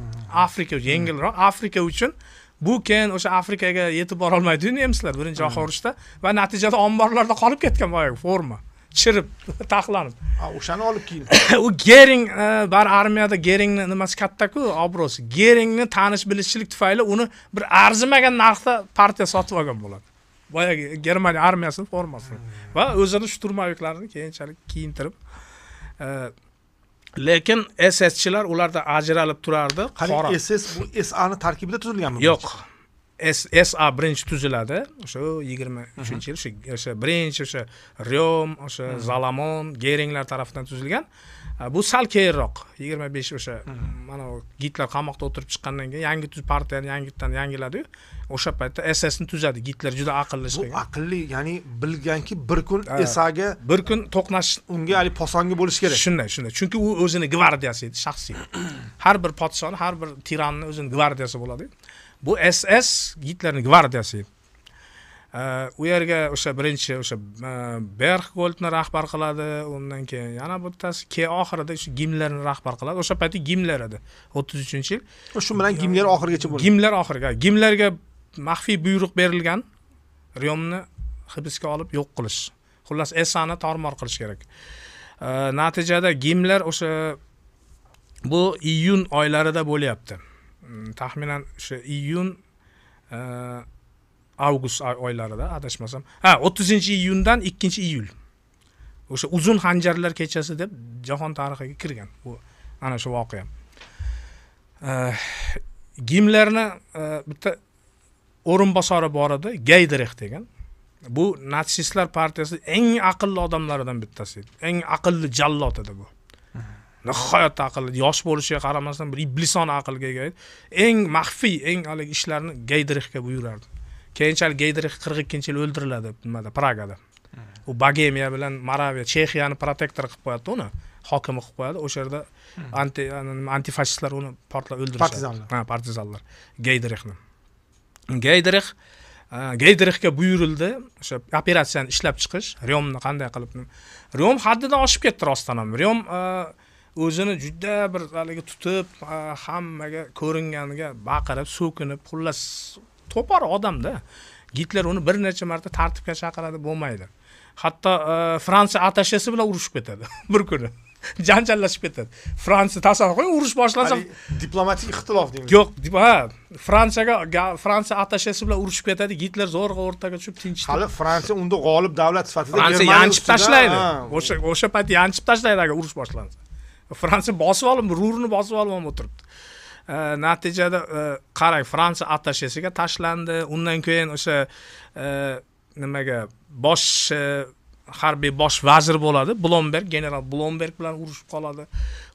afrika yengilroq afrika uchun bu keyin o'sha afrikaga yetib borolmaydiyu nemislar birinchi jahon urushida va natijada omborlarda qolib ketgan boyagi forma chirib taxlanib o'shani olib kiyin u gering e, bari armiyada geringni nimasi kattaku obro'si geringni tanish bilishchilik tufayli uni bir arzimagan narxda partiya sotib olgan bo'ladi boyagi germaniya armiyasini formasini va o'zini shturmoviklarini keyinchalik kiyintirib e, lekin sschilar ulardan ajralib turardi qani ss bu sani tarkibida tuzilganmi yo'q sa birinchi tuziladi o'sha yigirma uchinchi yil o'sha birinchi o'sha ryom o'sha hmm. zalamon geringlar tarafidan tuzilgan bu sal keyinroq yigirma besh o'sha hmm. mana gitler qamoqda o'tirib chiqqandan keyin yangi partiyani yangitdan yangiladiyu o'sha paytda ssni tuzadi gitler juda aqlli ish qilgan bu aqlli ya'ni bilganki bir kun saga bir kun to'qnashish unga haligi posongi bo'lishi kerak shunday shunday chunki u o'zini gvardiyasi edi shaxsiy har bir podshoni har bir tiranni o'zini gvardiyasi bo'ladi bu ss gitlerni gvardiyasi u yerga o'sha birinchi o'sha e, berxgoldni rahbar qiladi undan keyin yana bittasi keyin oxirida shu gimlerni rahbar qiladi o'sha paytda gimler edi o'ttiz uchinchi yil shu bilan gimler oxirigacha bo'lgan gimler oxiriga gimlerga maxfiy buyruq berilgan ryomni hibsga olib yo'q qilish xullas essani tormor qilish kerak natijada gimler o'sha bu iyun oylarida bo'lyapti Mm, taxminan o'sha iyun e, avgust oylarida adashmasam ha o'ttizinchi iyundan ikkinchi iyul o'sha uzun hanjarlar kechasi deb jahon tarixiga kirgan bu ana shu voqea e, gimlerni e, bitta o'rinbosari bor edi gaydrix degan bu natsistlar partiyasi eng aqlli odamlaridan bittasi edi eng aqlli jallod edi bu nihoyatda aqlli yosh bo'lishiga qaramasdan bir iblisona aqlga ega edi eng maxfiy eng haligi ishlarni geydrixga buyurardi keyinchalik geydrix qirq ikkinchi yil o'ldiriladi nimada pragada hmm. u bogemiya bilan moraviya chexiyani protektor qilib qo'yadida uni hokimi qilib qo'yadi o'sha yerda hmm. anti antifashistlar uni portlab o'ldirishadi partizanlar ha partizanlar geydrixni geydrix geydrixga buyurildi o'sha operatsiyani ishlab chiqish reomni qanday qilib reom haddidan oshib ketdi rostdan ham reom o'zini juda bir haligi tutib hammaga ko'ringaniga baqirib so'kinib xullas to'por odamda gitler uni bir necha marta tartibga chaqiradi bo'lmaydi hatto e, fransiya atashesi bilan urushib ketadi bir kuni janjallashib ketadi fransiya tasavvur qiling urush boshlansa diplomatik ixtilof deymiz yo'q ha fransiyaga fransiya atashesi bilan urushib ketadi gitler zo'rg'a o'rtaga tushib tinchitadi hali fransiya unda g'olib davlat sifatida fransiya yanchib tashlaydi o'sha o'sha payt yanchib tashlaydi agar urush boshlansa fransiya bosib olib rurni bosib olib ham o'tiribdi natijada e, qarang fransiya attashesiga tashlandi undan keyin o'sha e, nimaga bosh e, harbiy bosh vazir bo'ladi blomberg general blomberg bilan urushib qoladi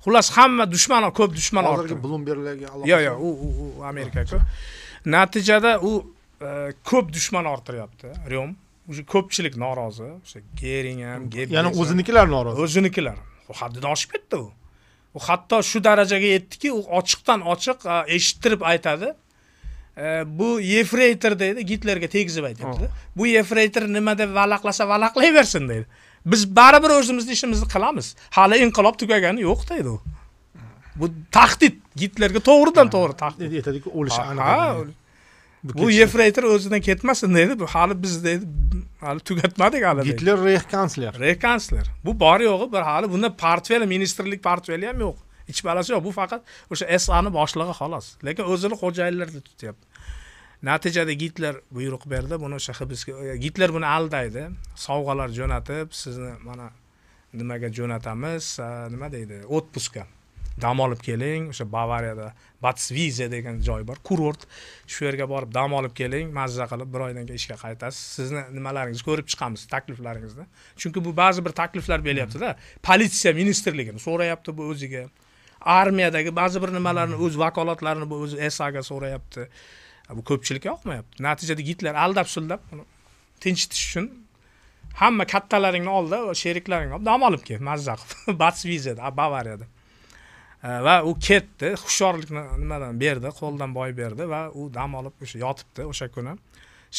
xullas hamma dushman ko'p dushman hozirgi blomberglarga aloqasi yo'q yo'q u u amerikaku natijada u ko'p dushman orttiryapti ryom уже ko'pchilik norozi o'sha gering ham ya'ni o'zinikilar norozi o'zinikilar haddidan oshib ketdi u u hatto shu darajaga yetdiki u ochiqdan ochiq eshittirib aytadi e, bu yefreyter deydi gitlerga tegizib aytyaptida bu yefreyter nima deb valaqlasa valaqlayversin deydi biz baribir o'zimizni ishimizni qilamiz hali inqilob tugagani yo'q deydi u bu tahdid gitlerga to'g'ridan to'g'ri tahdid aytadiki o'lishi aniq bu yefreyter o'zidan ketmasin deydi bu hali biz deydi hali tugatmadik hali gitler reyhkansler kansler bu bor yo'g'i bir hali bunda portfel ministrlik portfeli ham yo'q hech balasi yo'q bu faqat o'sha sani boshlig'i xolos lekin o'zini xo'jayinlarida tutyapti natijada gitler buyruq berdi buni o'sha hibsga e, gitler buni aldaydi sovg'alar jo'natib sizni mana nimaga jo'natamiz nima deydi отпускка dam olib keling o'sha bavariyada batsvize degan joy bor kurort shu yerga borib dam olib keling mazza qilib bir oydan keyin ishga qaytasiz sizni nimalaringizni ko'rib chiqamiz takliflaringizni chunki bu ba'zi bir takliflar beryaptida hmm. politsiya ministrligini so'rayapti bu o'ziga armiyadagi ba'zi bir nimalarni hmm. o'z vakolatlarini bu o'zi esaga so'rayapti bu ko'pchilikka yoqmayapti natijada gitler aldab suldab tinchitish uchun hamma kattalaringni ol da sheriklaringni ol dam olib kel mazza qilib batsvizeda bavariyada va u ketdi hushyorlikni nimadan berdi qo'ldan boy berdi va u dam olib o'sha yotibdi o'sha kuni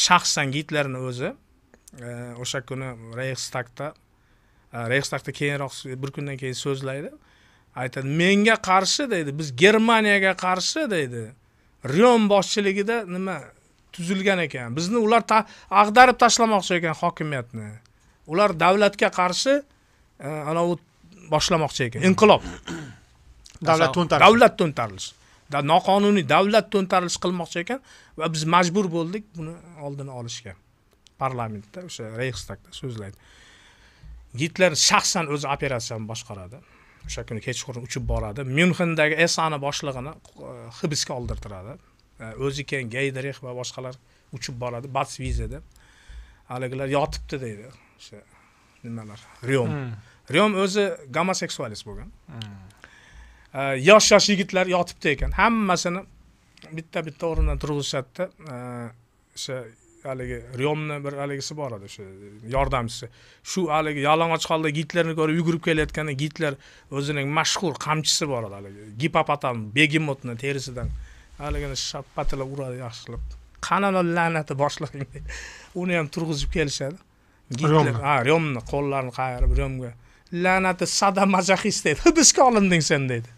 shaxsan gitlerni o'zi e, o'sha kuni reyxstagda e, reyxstagda keyinroq bir kundan keyin so'zlaydi aytadi menga qarshi deydi biz germaniyaga qarshi deydi rion boshchiligida nima tuzilgan ekan bizni ular ag'darib tashlamoqchi ekan hokimiyatni ular davlatga qarshi e, anavi boshlamoqchi ekan inqilob davlat to'ntarishi davlat da noqonuniy davlat to'ntarilishi qilmoqchi ekan va biz majbur bo'ldik buni oldini olishga parlamentda o'sha reyxstagda so'zlaydi gitler shaxsan o'zi operatsiyani boshqaradi o'sha kuni kechqurun uchib boradi myunxendagi esani boshlig'ini e, hibsga oldirtiradi e, o'zi keyin geydrix va boshqalar uchib boradi batsvizada haligilar yotibdi deydi o'sha nimalar ryom hmm. ryom o'zi gomoseksualist bo'lgan hmm. Э, yosh yosh yigitlar yotibdi ekan hammasini bitta bitta o'rnidan turg'izishadida э, o'sha haligi ryomni bir haligisi bor edi o'sha yordamchisi shu haligi yalang'och holda gitlerni ko'rib yugurib kelayotganda gitler o'zining mashhur qamchisi bor edi haligi gipopotam begemotni terisidan haligini shapatilab uradi yaxshi qilib qani la'nati boshlig'ing uni ham turg'izib kelishadi gitler ha ryomni qo'llarini qayirib ryomga la'nati sadamazaxist deydi hibsga olinding sen deydi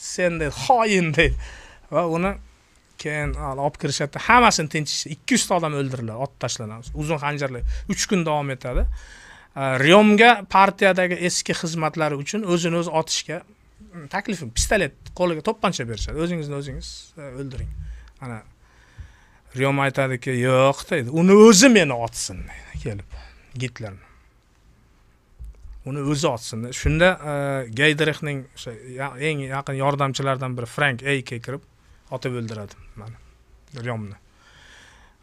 sen deydi xoin deydi va uni keyin olib kirishadi hammasini tinch ikki yuzta odam o'ldiriladi otib tashlanamiz uzun xanjarlar uch kun davom etadi э, ryomga partiyadagi eski xizmatlari uchun o'zini o'zi otishga mm, taklifim pistolet qo'liga to'pponcha berishadi o'zingizni o'zingiz e, o'ldiring ana ryom aytadiki yo'q deydi uni o'zi meni otsin deydi kelib gitlerni uni o'zi ochsin shunda e, geydrixning o'sha eng yaqin yordamchilaridan biri frank eyke kirib otib o'ldiradi mana ryomni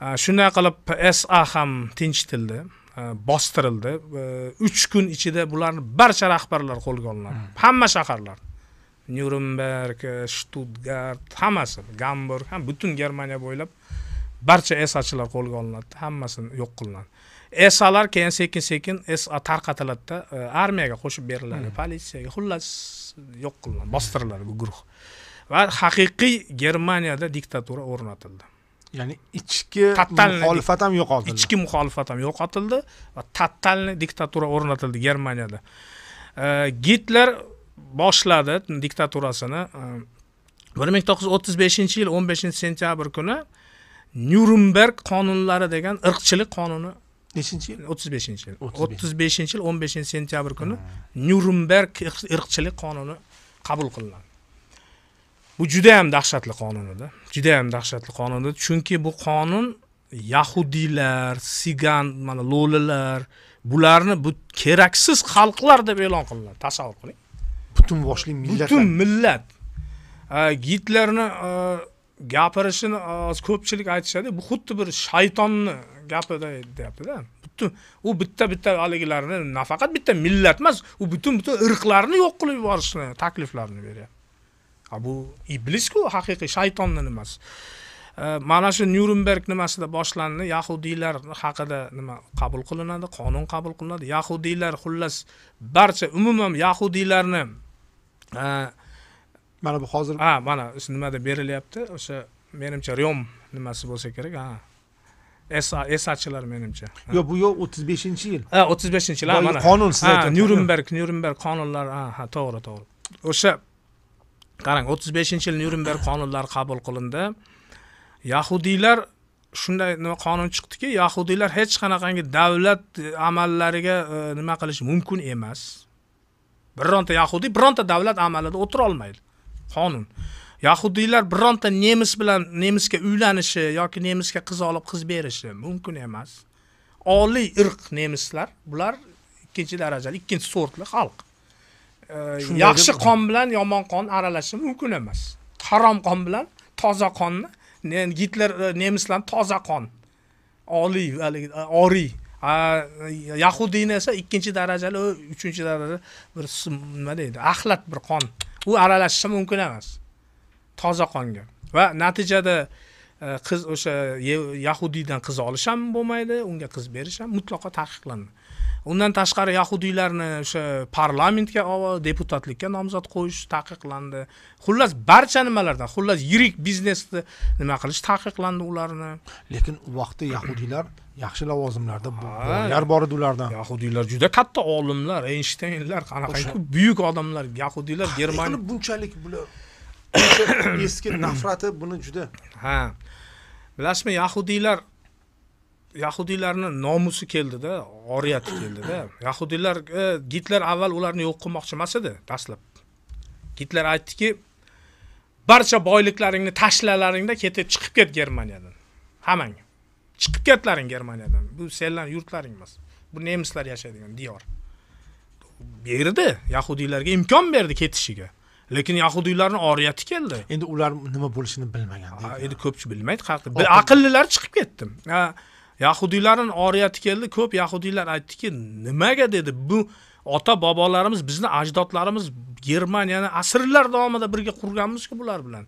e, shunday qilib sa ham tinchitildi e, bostirildi uch kun ichida bularni barcha rahbarlar qo'lga olinadi hmm. hamma shaharlar nyurenberg shtutgart hammasi gamburg ham butun germaniya bo'ylab barcha sachilar qo'lga olinadi hammasini yo'q qilinadi salar keyin sekin sekin tarqatiladida e, armiyaga qo'shib beriladi hmm. politsiyaga xullas yo'q qilinadi bostiriladi bu guruh va haqiqiy germaniyada diktatura o'rnatildi ya'ni ichki muxolifat ham yo'qotildi ichki muxolifat ham yo'qotildi va totalniy diktatura o'rnatildi germaniyada e, gitler boshladi diktaturasini e, bir ming to'qqiz yuz o'ttiz beshinchi yil o'n beshinchi sentyabr kuni nyurnberg qonunlari degan irqchilik qonuni nechinchi yil o'ttiz beshinchi yil o'ttiz beshinchi yil o'n beshinchi sentyabr kuni nyurumberg irqchilik qonuni qabul qilinadi bu judayam dahshatli qonun edi judayam dahshatli qonun edi chunki bu qonun yahudiylar sigan mana lo'lilar bularni bu keraksiz xalqlar deb e'lon qilinadi tasavvur qiling butun boshli millat butun millat gitlerni gapirishini ko'pchilik aytishadi bu xuddi bir shaytonni gapida aytyaptida butun u bitta bitta haligilarni nafaqat bitta millat emas u butun butun irqlarni yo'q qilib yuborishni takliflarini beryapti bu iblisku haqiqiy shaytonni nimasi mana shu nyurenberg nimasida boshlandi yahudiylar haqida nima qabul qilinadi qonun qabul qilinadi yahudiylar xullas barcha umuman yahudiylarni mana bu hozir ha mana nimada berilyapti o'sha menimcha ryom nimasi bo'lsa kerak ha esachilar menimcha yo'q bu yo'q o'ttiz beshinchi yil ha o'ttiz beshinchi yil ha mana qonun siz aytyapsiz nyurenberg nyurenberg qonunlari ha ha to'g'ri to'g'ri o'sha qarang o'ttiz beshinchi yil nyurenberg qonunlari qabul qilindi yahudiylar shunday nima qonun chiqdiki yahudiylar hech qanaqangi davlat e, amallariga e, nima qilish mumkin emas bironta yahudiy bironta davlat amalida o'tira olmaydi qonun Yahudiylar bironta nemis bilan nemisga uylanishi yoki nemisga qiz olib qiz berishi mumkin emas. Oliy irq nemislar, bular ikkinchi darajali, ikkinchi sortli xalq. Yaxshi qon bilan yomon qon aralashishi mumkin emas. Harom qon bilan toza qonni, Gitler e, nemislarni toza qon, oliy, e, oriy yahudiyni esa ikkinchi darajali uchinchi darajali bir nima deydi axlat bir qon u aralashishi mumkin emas toza qonga va natijada e, qiz o'sha yahudiydan qiz olish ham bo'lmaydi unga qiz berish ham mutlaqo taqiqlandi undan tashqari yahudiylarni o'sha parlamentga deputatlikka nomzod qo'yish taqiqlandi xullas barcha nimalardan xullas yirik biznesni nima qilish taqiqlandi ularni lekin u vaqtda yahudiylar yaxshi lavozimlarda bor bor edi ulardan yahudiylar juda katta olimlar eynshteynlar qanaqa buyuk odamlar yahudiylar germaniya bunchalik bular eski nafrati buni juda ha bilasizmi yahudiylar yahudiylarni nomusi keldida oriyati keldida yahudiylar gitler avval ularni yo'q qilmoqchi emas edi dastlab gitler aytdiki barcha boyliklaringni tashlalaringda ketib chiqib ket germaniyadan hammang chiqib ketlaring germaniyadan bu senlarni yurtlaring emas bu nemislar yashaydigan diyor berdi yahudiylarga imkon berdi ketishiga lekin yahudiylarning oriyati keldi endi ular nima bo'lishini bilmagan endi ko'pchi bilmaydi haqiqatda aqllilar chiqib ketdi yahudiylarning oriyati keldi ko'p yahudiylar aytdiki nimaga dedi bu ota bobolarimiz bizni ajdodlarimiz germaniyani asrlar davomida birga qurganmizku bular bilan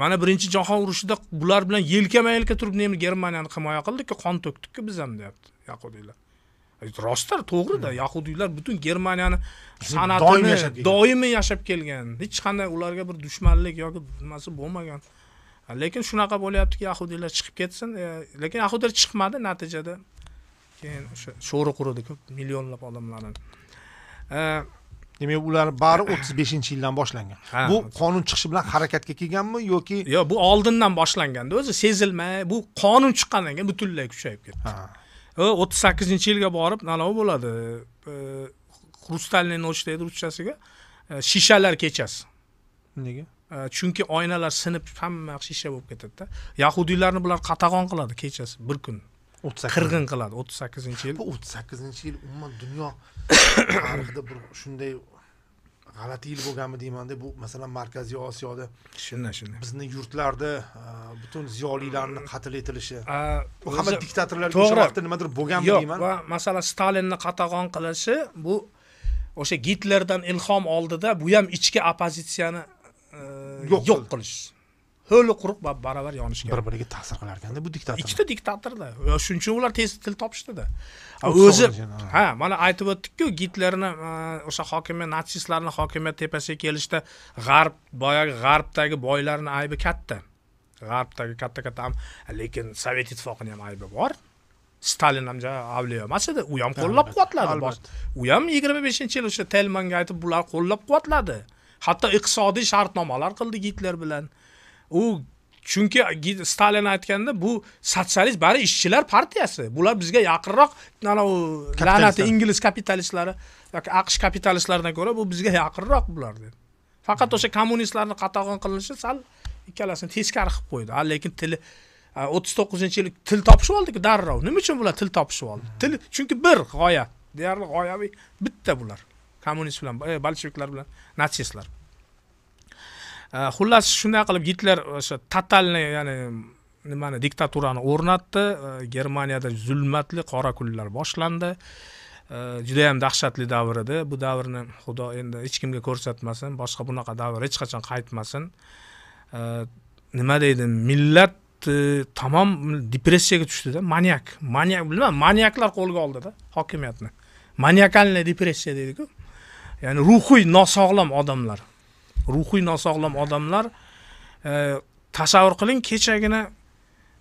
mana birinchi jahon urushida bular bilan yelkama yelka turib nemis germaniyani himoya qildikku qon to'kdikku biz ham deyapti yahudiylar rostda to'g'rida hmm. yahudiylar butun germaniyani san'atini doimiy yashab kelgan hech qanday ularga bir dushmanlik yoki nimasi bo'lmagan lekin shunaqa bo'lyaptiki yahudiylar chiqib ketsin e, lekin yahudiylar chiqmadi natijada keyin o'sha sho'ri quridiku millionlab odamlarni e, demak ular bari o'ttiz beshinchi yildan boshlangan bu qonun chiqishi bilan harakatga kelganmi yoki yo'q bu oldindan boshlanganda o'zi sezilmay bu qonun chiqqandan keyin butunlay kuchayib ketdi o'ttiz sakkizinchi yilga borib anavi bo'ladi хрустальный ночь deydi ruschasiga shishalar kechasi nega chunki oynalar sinib hamma shisha bo'lib ketadida yahudiylarni bular qatag'on qiladi kechasi bir kun qirg'in qiladi o'ttiz sakkizinchi yil bu o'ttiz sakkizinchi yil umuman dunyo tarixida bir shunday g'alati yil bo'lganmi deymanda bu masalan markaziy osiyoda shunday shunday bizni yurtlarda e, butun ziyolilarni qatl etilishi bu hamma diktatorlarga o'sha vaqtda nimadir bo'lganmi deyman yo'q va masalan stalinni qatag'on qilishi bu o'sha gitlerdan ilhom oldida bu ham ichki oppozitsiyani e, yo'q qilish ho'li quruq baravar yonishgan bir biriga ta'sir qilar ekanda bu diktator ikkita diktatorda shuning uchun ular tez til topishdida o'zi ha mana aytib o'tdikku gitlerni e, o'sha hokimiyat natsistlarni hokimiyat tepasiga kelishda g'arb boyagi g'arbdagi boylarni aybi katta g'arbdagi katta katta lekin sovet ittifoqini ham aybi bor stalin ham avliyo emas edi u ham qo'llab quvvatladi u ham yigirma beshinchi yil o'sha telmanga aytib bular qo'llab quvvatladi hatto iqtisodiy shartnomalar qildi gitler bilan u chunki stalin aytganda bu sotsialist bari ishchilar partiyasi bular bizga yaqinroq anavi la'nati ingliz kapitalistlari yoki aqsh kapitalistlaridan ko'ra bu bizga yaqinroq bular dedi faqat o'sha kommunistlarni qatag'on qilinishi sal ikkalasini teskari qilib qo'ydi lekin tili o'ttiz to'qqizinchi yil til topishib oldiku darrov nima uchun bular til topishib oldi hmm. til chunki bir g'oya deyarli g'oyaviy bitta bular kommunist bilan e, bolsheviklar bilan natsistlar xullas shunday qilib gitler o'sha totalniy ya'ni nimani diktaturani o'rnatdi germaniyada zulmatli qora kunlar boshlandi juda yam dahshatli davr edi bu davrni xudo endi hech kimga ko'rsatmasin boshqa bunaqa davr hech qachon qaytmasin nima deydi millat tamom depressiyaga tushdida manyak manyak bilmadim manyaklar qo'lga oldida hokimiyatni manyakalniy depressiya deydiku ya'ni ruhiy nosog'lom odamlar ruhiy nosog'lom odamlar e, tasavvur qiling kechagina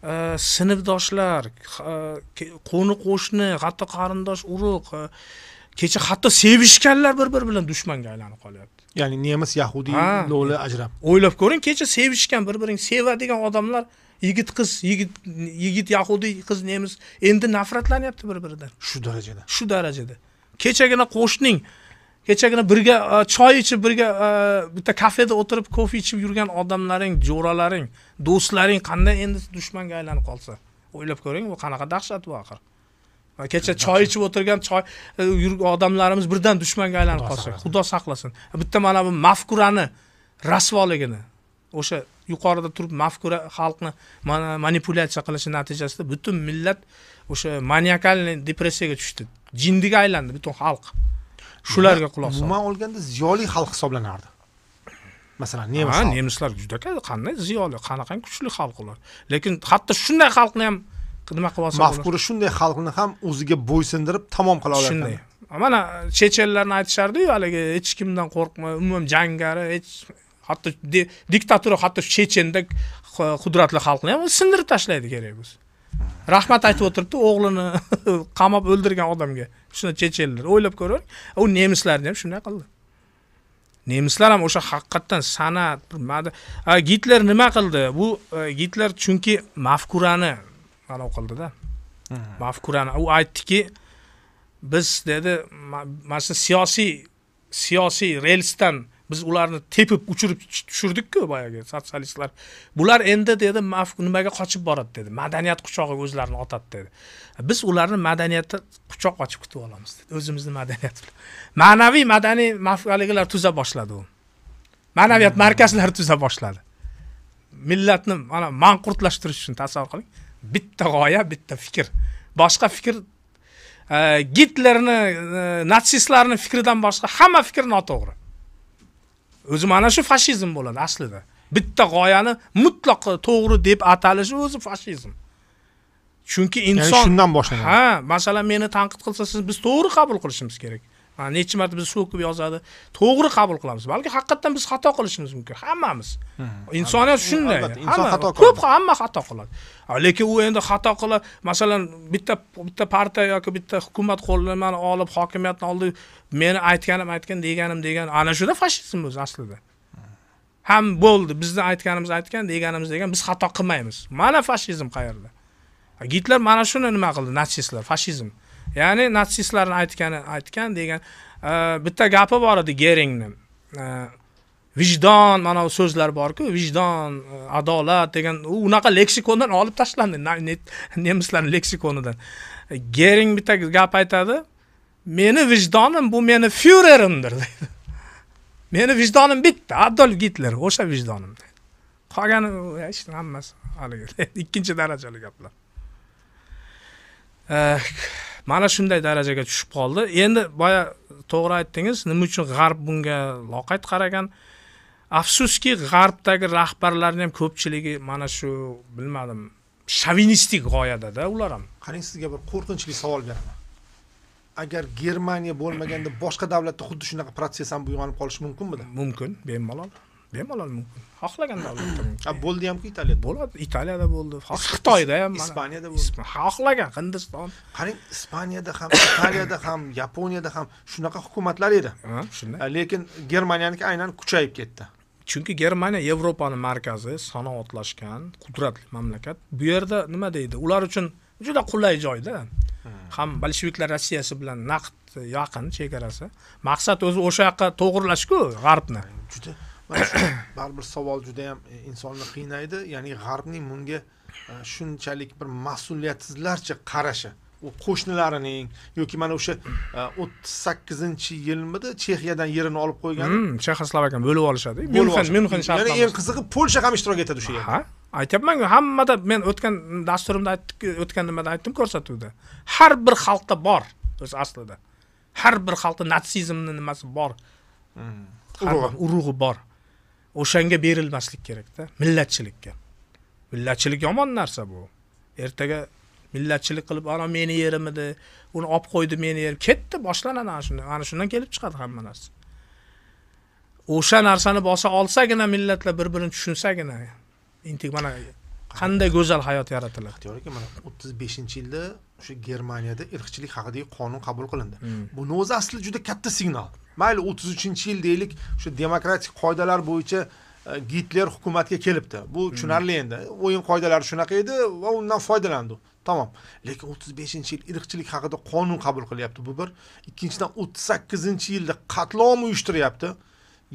e, sinfdoshlar e, qo'ni qo'shni hatto qarindosh urug' kecha hatto sevishganlar bir biri bilan dushmanga aylanib qolyapti ya'ni nemis yahudiy lo'li ajrab o'ylab ko'ring kecha sevishgan bir birini sevadigan odamlar yigit qiz yigit yigit yahudiy qiz nemis endi nafratlanyapti bir biridan shu darajada shu darajada kechagina qo'shning kechagina birga e, choy ichib birga e, bitta kafeda o'tirib kofe ichib yurgan odamlaring jo'ralaring do'stlaring qanday endi dushmanga aylanib qolsa o'ylab ko'ring bu qanaqa dahshat bu axir kecha choy ichib o'tirgan choy e, odamlarimiz birdan dushmanga aylanib qolsa xudo saqlasin bitta mana bu mafkurani rasvoligini o'sha yuqorida turib mafkura xalqni manipulyatsiya qilishi natijasida butun millat o'sha maniakalniy depressiyaga tushdi jindiga aylandi butun xalq shularga quloq sol umuman olganda ziyoli xalq hisoblanardi masalan nemis ha nemislar juda qanday ziyoli qanaqangi kuchli xalq ular lekin hatto shunday xalqni ham nima qilib olsa mafkura shunday xalqni ham o'ziga bo'ysundirib tamom qila oladi shunday mana chechenlarni aytishardiyu haligi hech kimdan qo'rqma umuman jangari hech hatto diktatura hatto chechenda qudratli xalqni ham sindirib tashlaydi kerak bo'lsa rahmat aytib o'tiribdi o'g'lini qamab o'ldirgan odamga shunda chechenlar o'ylab ko'ring u nemislarni ham shunday qildi nemislar ham o'sha haqiqatdan san'at bir gitler nima qildi bu e, gitler chunki mafkurani anavi qildida hmm. mafkurani u aytdiki biz dedi mana shu siyosiy siyosiy relsdan biz ularni tepib uchirib tushirdik-ku boyagi sotsialistlar bular endi dedi nimaga qochib boradi dedi madaniyat quchog'iga o'zlarini otadi dedi biz ularni madaniyatda quchoq ochib kutib olamiz dedi o'zimizni madaniyat bilan ma'naviy madaniy mafaligilar tuza boshladi u ma'naviyat hmm. markazlari tuza boshladi millatni mana manqurtlashtirish uchun tasavvur qiling bitta g'oya bitta fikr boshqa fikr e, gitlerni e, natsistlarni fikridan boshqa hamma fikr noto'g'ri o'zi mana shu fashizm bo'ladi aslida bitta g'oyani mutlaq to'g'ri deb atalishi o'zi fashizm chunki inson shundan boshlanadi ha masalan meni tanqid qilsa siz biz to'g'ri qabul qilishimiz kerak mana necha marta biz so'kib yozadi to'g'ri qabul qilamiz balki haqiqatdan biz xato qilishimiz mumkin hammamiz insoniyat shunday inson xato ko'p hamma xato qiladi lekin u endi xato qilib masalan bitta bitta partiya yoki bitta hukumat qo'llamani olib hokimiyatni oldi meni aytganim aytgan deganim degan ana shuda fashizm o'zi aslida ham bo'ldi bizni aytganimiz aytgan deganimiz degan biz xato qilmaymiz mana fashizm qayerda gitler mana shuni nima qildi natsistlar fashizm ya'ni natsistlarni aytgani aytgan degan e, bitta gapi bor edi geringni e, vijdon mana bu so'zlar borku vijdon e, adolat degan u unaqa leksikondan olib tashlandi nemislarni leksikonidan gering bitta gap aytadi meni vijdonim bu meni fyurerimdir deydi meni vijdonim bitta adolf gitler o'sha vijdonim qolgani hech hammasi haligi ikkinchi darajali gaplar mana shunday darajaga tushib qoldi endi boya to'g'ri aytdingiz nima uchun g'arb bunga loqayd qaragan afsuski g'arbdagi rahbarlarni ham ko'pchiligi mana shu bilmadim shovinistik g'oyadada ular ham qarang sizga bir qo'rqinchli savol beraman agar germaniya bo'lmaganda boshqa davlatda xuddi shunaqa protsess ham uyg'onib qolishi mumkinmidi mumkin bemalol bemalol mumkin xohlagan davlatda bo'ldi hamku italiyada bo'ladi italiyada bo'ldi xitoyda ham ispaniyada bo'ldi xohlagan hindiston qarang ispaniyada ham italiyada ham yaponiyada ham shunaqa hukumatlar edi shunday lekin germaniyaniki aynan kuchayib ketdi chunki germaniya yevropani markazi sanoatlashgan qudratli mamlakat bu yerda nima deydi ular uchun juda qulay joyda ham bolsheviklar rossiyasi bilan naqd yaqin chegarasi maqsad o'zi o'sha yoqqa to'g'irlashku g'arbni juda mana shu baribir savol juda yam e, insonni qiynaydi ya'ni g'arbning bunga e, shunchalik bir mas'uliyatsizlarcha qarashi u qo'shnilarining yoki mana o'sha e, o'ttiz sakkizinchi yilmidi chexiyadan yerini olib qo'ygan hmm, chexoslovakiyani bo'lib olishadi myunxen myunxen shahri yana eng qizig'i polsha ham ishtirok etadi o'sha yerda ha aytyapmanku hammada men o'tgan dasturimda aytdik o'tgan nimada aytdim ko'rsatuvda har bir xalqda bor o'zi aslida har bir xalqda natsizmni nimasi bor hmm. urug'i bor o'shanga berilmaslik kerakda millatchilikka millatchilik yomon narsa bu ertaga millatchilik qilib ana meni yerim edi uni olib qo'ydi meni yerim ketdi boshlanadi ana shunda ana shundan kelib chiqadi hamma narsa o'sha narsani bosa olsagina millatlar bir birini tushunsagina mana qanday go'zal hayot yaratiladi ixtiyor aka mana o'ttiz beshinchi yilda o'sha germaniyada irqchilik haqidagi qonun qabul qilindi hmm. buni o'zi aslida juda katta signal mayli 33-yil deylik shu demokratik qoidalar bo'yicha e, Gitler hukumatga kelibdi. Bu hmm. tushunarli endi. O'yin qoidalari shunaqa edi va undan foydalandi. Tamom. Lekin 35-yil irqchilik haqida qonun qabul qilyapti bu bir. Ikkinchidan 38-yilda qatlom uyushtiryapti.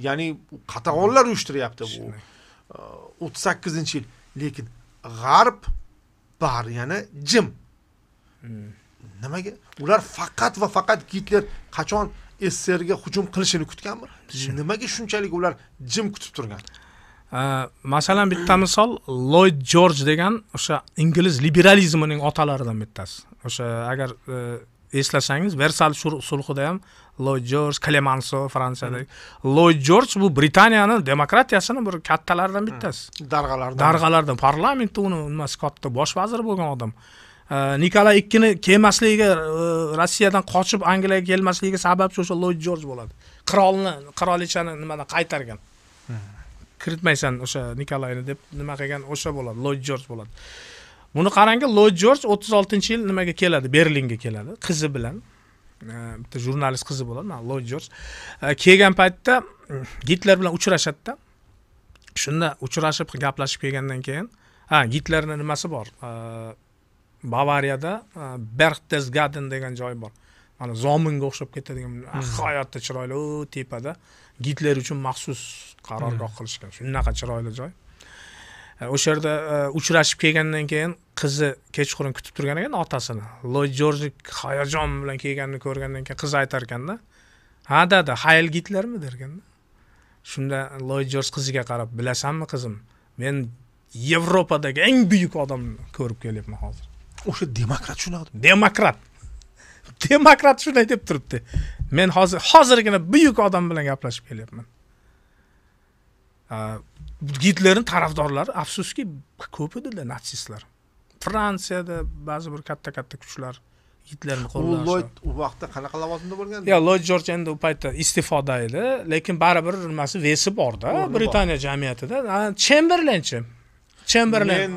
Ya'ni qatag'onlar uyushtiryapti bu. 38-yil. E, Lekin g'arb bar yana jim. Hmm. Nimaga? Ular faqat va faqat Gitler qachon sssrga hujum qilishini kutganmi? Nimaga shunchalik ular jim kutib turgan? masalan bitta misol loyd George degan o'sha ingliz liberalizmining otalaridan bittasi. O'sha agar e, eslasangiz versal sulhida ham loy George Clemenceau fransiyadagi hmm. loy George bu britaniyani demokratiyasini bir kattalaridan hmm. bittasi darg'alardan darg'alardan parlamentni uni nimasi katta bosh vazir bo'lgan odam nikolay э, ikkini kelmasligiga э, rossiyadan qochib angliyaga kelmasligiga sababchi o'sha loyd jorj bo'ladi qirolni qirolichani nimadan qaytargan hmm. kiritmaysan o'sha nikolayni deb nima qilgan o'sha bo'ladi loyd jorj bo'ladi buni qarangki loyd jorj o'ttiz oltinchi yil nimaga keladi berlinga keladi qizi bilan э, bitta jurnalist qizi bo'ladi mana loyd jorj kelgan paytda hmm, gitler bilan uchrashadida shunda uchrashib gaplashib kelgandan keyin ha gitlerni nimasi bor bavariyada e, berchtesgaden degan joy bor mana zominga o'xshab ketadigan nihoyatda hmm. chiroyli u tepada gidlar uchun maxsus qarorgoh hmm. qilishgan shunaqa chiroyli joy e, o'sha yerda e, uchrashib kelgandan keyin qizi kechqurun kutib turgan ekan otasini loy jorji hayajon bilan kelganini ko'rgandan keyin qizi aytar ekanda ha dada hayl gitlermi ekanda shunda loy jorj qiziga qarab bilasanmi qizim men yevropadagi eng buyuk odamni ko'rib kelyapman hozir o'sha demokrat shunaqa demokrat demokrat shunday deb turibdi men hozir hozirgina buyuk odam bilan gaplashib kelyapman gitlerni tarafdorlari afsuski ko'p edida natsistlar fransiyada ba'zi bir katta katta kuchlar gitlerni qo'llashi loyd u vaqtda qanaqa lavozimda bo'lgan yo loyd jorj endi u paytda iste'foda edi lekin baribir nimasi vesi borda britaniya jamiyatida chemberlenchi chemberlen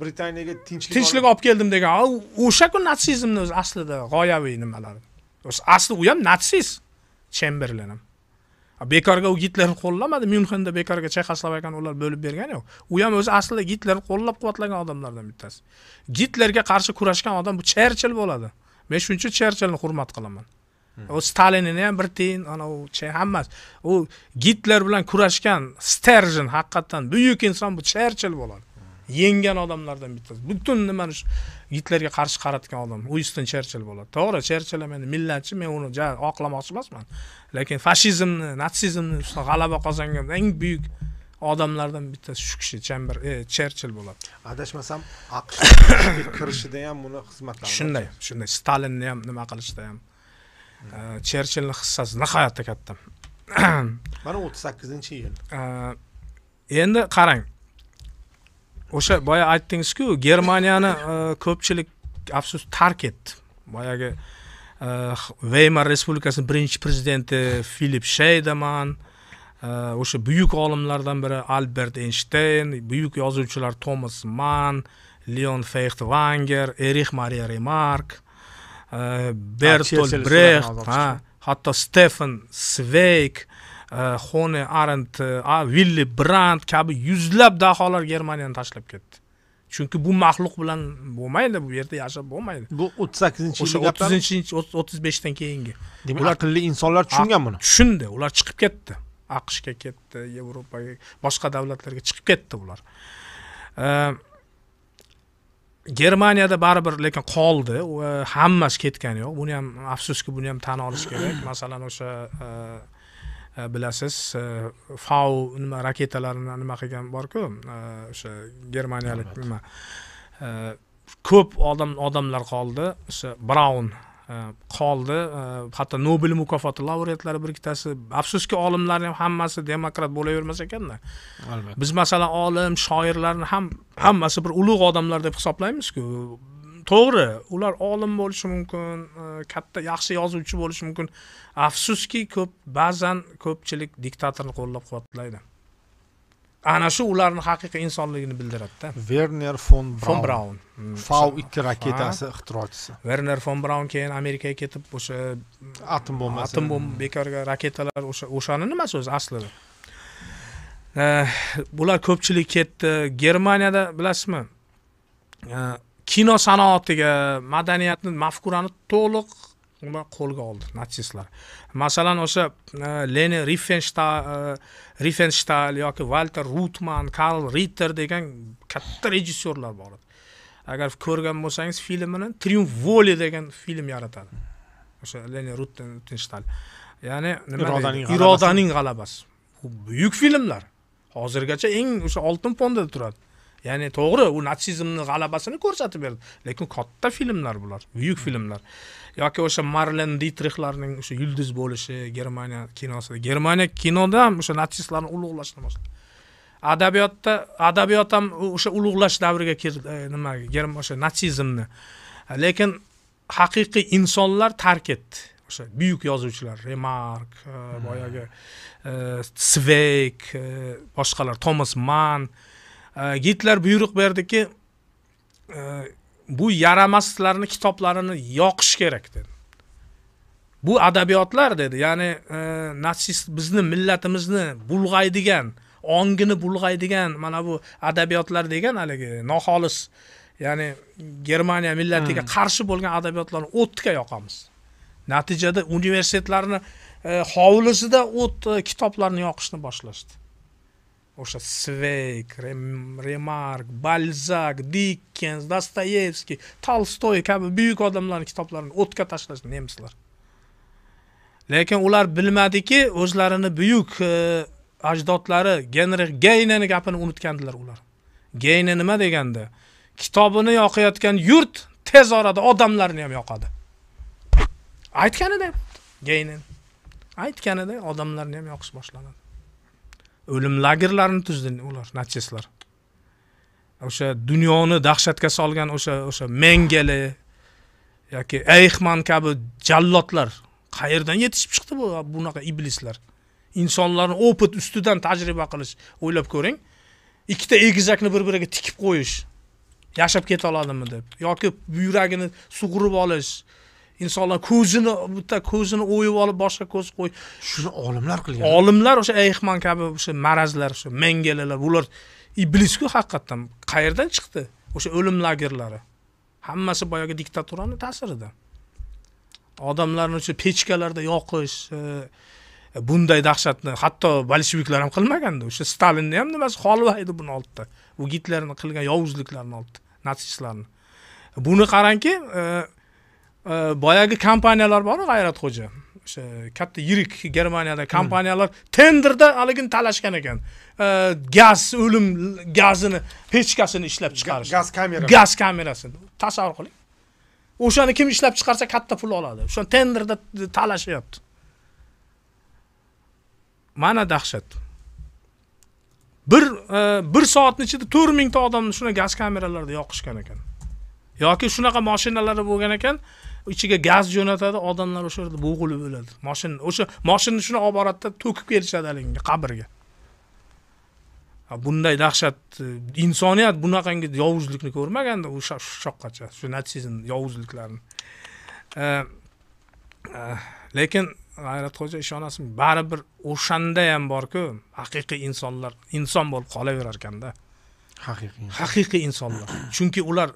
Britaniyaga tinchlik tinchlik olib keldim degan. O'sha kun natsizmni o'zi aslida g'oyaviy nimalari. O'zi asli u ham natsist chemberlin ham. Bekorga u Gitlerni qo'llamadi. Myunxenda bekorga Chexoslovakiyani ular bo'lib bergan yo'q. U ham o'zi aslida Gitlerni qo'llab-quvvatlagan odamlardan bittasi. Gitlerga qarshi kurashgan odam bu Cherchill bo'ladi. Men shuning uchun Cherchillni hurmat qilaman. Hmm. u stalinini ham bir tiyin ana u hammasi u gitler bilan kurashgan sterjin haqiqatdan buyuk inson bu cherchill bo'ladi yenggan odamlardan bittasi butun nimani shu gitlerga qarshi qaratgan odam uiston cherchill bo'ladi to'g'ri cherchill ham endi millatchi men uni ja oqlamoqchi emasman lekin fashizmni natsizmni ustidan g'alaba qozongan eng buyuk odamlardan bittasi shu kishi chamber e, cherchill bo'ladi adashmasam aqsh kirishida ham uni xizmatlari shunday shunday stalinni ham nima qilishda ham e, cherchillni hissasi nihoyatda katta mana o'ttiz sakkizinchi yil e, endi qarang o'sha boya aytdingizku germaniyani e, ko'pchilik afsus tark etdi boyagi veymar respublikasini birinchi prezidenti filip sheydeman e, o'sha buyuk olimlardan biri albert eynshteyn buyuk yozuvchilar tomas man leon vanger erix mariya remark e, bertolt brext hatto stefan sveyk Xone Arendt, villi brand kabi yuzlab daholar Germaniyani tashlab ketdi. Chunki bu maxluq bilan bo'lmaydi, bu yerda yashab bo'lmaydi. Bu 38-yilda 30-35 dan keyingi. Demak, aqlli insonlar tushungan buni. Tushundi, ular chiqib ketdi. AQShga ketdi, Yevropaga, boshqa davlatlarga chiqib ketdi ular. germaniyada baribir lekin qoldi e, hammasi ketgani yo'q buni ham afsuski buni ham tan olish kerak masalan o'sha e, Э, bilasiz э, fau nima raketalarini nima qilgan borku e, o'sha germaniyalik nima e, ko'p odam odamlar qoldi o'sha braun e, qoldi hatto nobel mukofoti laureatlari bir ikkitasi afsuski olimlarni ham hammasi demokrat bo'lavermas ekanda albatta biz masalan olim shoirlarni ham hammasi bir ulug' odamlar deb hisoblaymizku to'g'ri ular olim bo'lishi mumkin e, katta yaxshi yozuvchi bo'lishi mumkin afsuski ko'p ba'zan ko'pchilik diktatorni qo'llab quvvatlaydi ana shu ularni haqiqiy insonligini bildiradida verner fon fon braun. Hmm. fau ikki raketasi ixtirochisi verner fon braun keyin amerikaga ketib o'sha atom bombasi atom bomba bekorga raketalar o'sha o'shani nima so'zi aslida eh, bular ko'pchilik ketdi germaniyada bilasizmi eh, kino sanoatiga madaniyatni mafkurani to'liq nima qo'lga oldi natsistlar masalan o'sha e, leni rifenshtal e, yoki valter rutman karl ritter degan katta rejissyorlar bor edi agar ko'rgan bo'lsangiz filmini triumf voli degan film yaratadi o'sha leni rutenshtal ya'ni irodaning g'alabasi bu buyuk filmlar hozirgacha eng o'sha oltin fonda turadi ya'ni to'g'ri u natsizmni g'alabasini ko'rsatib berdi lekin katta filmlar bular buyuk filmlar yoki o'sha marlen ditrixlarning o'sha yulduz bo'lishi germaniya kinosida germaniya kinoda ham o'sha natsistlarni ulug'lashni boshladi adabiyotda adabiyot ham o'sha ulug'lash davriga kirdi e, nima o'sha natsizmni lekin haqiqiy insonlar tark etdi o'sha buyuk yozuvchilar remark e, boyagi sveyk e, boshqalar tomas mann gitler э, buyruq berdiki э, bu yaramaslarni kitoblarini yoqish kerak dedi bu adabiyotlar dedi ya'ni e, natsist bizni millatimizni bulg'aydigan ongini bulg'aydigan mana bu adabiyotlar degan haligi noxolis ya'ni germaniya millatiga hmm. qarshi bo'lgan adabiyotlarni o'tga yoqamiz natijada universitetlarni e, hovlisida o't e, kitoblarni yoqishni boshlashdi Оша Свейк, Ремарк, Бальзак, Диккенс, Достоевский, Толстой, кабы бүйік адамларын китапларын отка ташлашын немцлар. Лекен улар білмәді ки, өзларыны бүйік аждатлары, генерих Гейнені гапыны ұмыткендилар улар. Гейнені мә дегенде, китабыны яқыяткен юрт тез арады адамларын ем яқады. Айткені де, Гейнен. Айткені де, адамларын ем яқыс башланады. o'lim lagerlarini tuzdi ular natsistlar o'sha dunyoni dahshatga solgan o'sha o'sha mengele yoki eyxman kabi jallodlar qayerdan yetishib chiqdi bu bunaqa iblislar insonlarni opit ustidan tajriba qilish o'ylab ko'ring ikkita egizakni bir biriga tikib qo'yish yashab keta oladimi deb yoki buyragini sug'urib olish insonlar ko'zini bitta ko'zini o'yib olib boshqa ko'z qo'y shuni olimlar qilgan olimlar o'sha eyxman kabi o'sha marazlar o'sha mengelalar bular iblisku haqiqatdan qayerdan chiqdi o'sha o'lim lagerlari hammasi boyagi diktaturani ta'sirida odamlarni o'sha pechkalarda yoqish e, e, bunday dahshatni hatto bolsheviklar ham qilmaganda o'sha stalinni ham nimasi edi buni oldida bu gitlerni qilgan yovuzliklarini oldida natsistlarni buni qarangki e, boyagi kompaniyalar bor g'ayratxo'ja o'sha katta yirik germaniyada hmm. kompaniyalar tenderda haligini talashgan ekan gaz o'lim gazini pechkasini ishlab chiqarish gaz kamerasi gaz kamerasini tasavvur qiling o'shani kim ishlab chiqarsa katta pul oladi o'shani tenderda talashyapti mana dahshat bir e, bir soatni ichida to'rt mingta odamni shuna gaz kameralarda yoqishgan ekan yoki shunaqa mashinalari bo'lgan ekan ichiga gaz jo'natadi odamlar o'sha yerda bo'g'ilib o'ladi moshina o'sha moshinani shuni olib boradida to'kib kelishadi haligi qabrga bunday dahshat e, insoniyat bunaqangi yovuzlikni ko'rmaganda o'sha shoqqacha shu natsizm yovuzliklarini e, e, lekin g'ayratxo'ja ishonasizmi baribir o'shanda ham borku haqiqiy insonlar inson bo'lib qolaverar ekanda haqiqiy haqiqiy insonlar chunki ular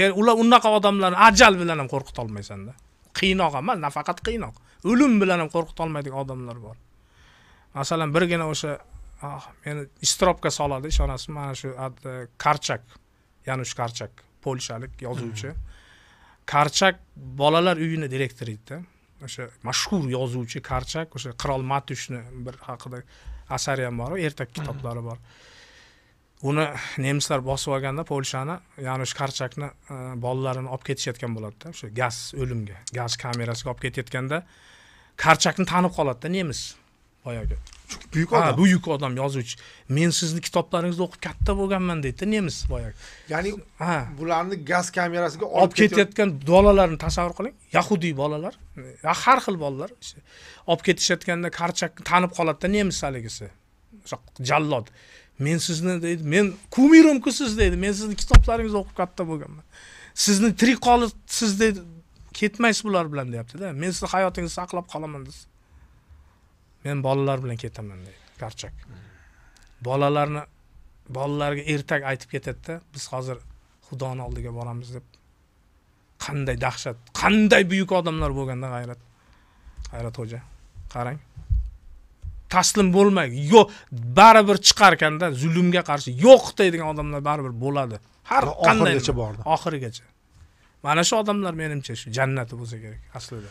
ular unaqa odamlarni ajal bilan ham qo'rqita olmaysanda qiynoq emas nafaqat qiynoq o'lim bilan ham qo'rqita olmaydigan odamlar bor masalan birgina o'sha ah, meni istirobga soladi ishonasizmi mana shu e, karchak yanush karchak polshalik yozuvchi mm-hmm. karchak bolalar uyini direktori edida o'sha mashhur yozuvchi karchak o'sha qirol matushni bir haqida asari ham bor ertak mm-hmm. kitoblari bor uni nemislar bosib olganda polshani yanush karchakni e, bolalarini olib ketishayotgan bo'ladida o'sha gaz o'limga gaz kamerasiga olib ketayotganda karchakni tanib qoladida nemis boyagi buyuk odam buyuk odam yozuvchi men sizni kitoblaringizni o'qib katta bo'lganman deydida nemis boyagi ya'ni ha bularni gaz kamerasiga olib ketayotgan bolalarni tasavvur qiling yahudiy bolalar har xil bolalar olib ketishayotganda karchakni tanib qoladida nemis haligisi o'sha jallod men sizni deydi men kumirimku siz deydi men sizni kitoblaringizni o'qib katta bo'lganman sizni tirik qolib siz deydi ketmaysiz bular bilan deyaptida men sizni hayotingizni saqlab qolaman desa men bolalar bilan ketaman deydi karchak bolalarni bolalarga ertak aytib ketadida biz hozir xudoni oldiga boramiz deb qanday dahshat qanday buyuk odamlar bo'lganda g'ayrat g'ayrat xo'ja qarang taslim bo'lmay yo'q baribir chiqar ekanda zulmga qarshi yo'q deydigan odamlar baribir bo'ladi har oxirigacha bordi oxirigacha mana shu odamlar menimcha shu jannati bo'lsa kerak aslida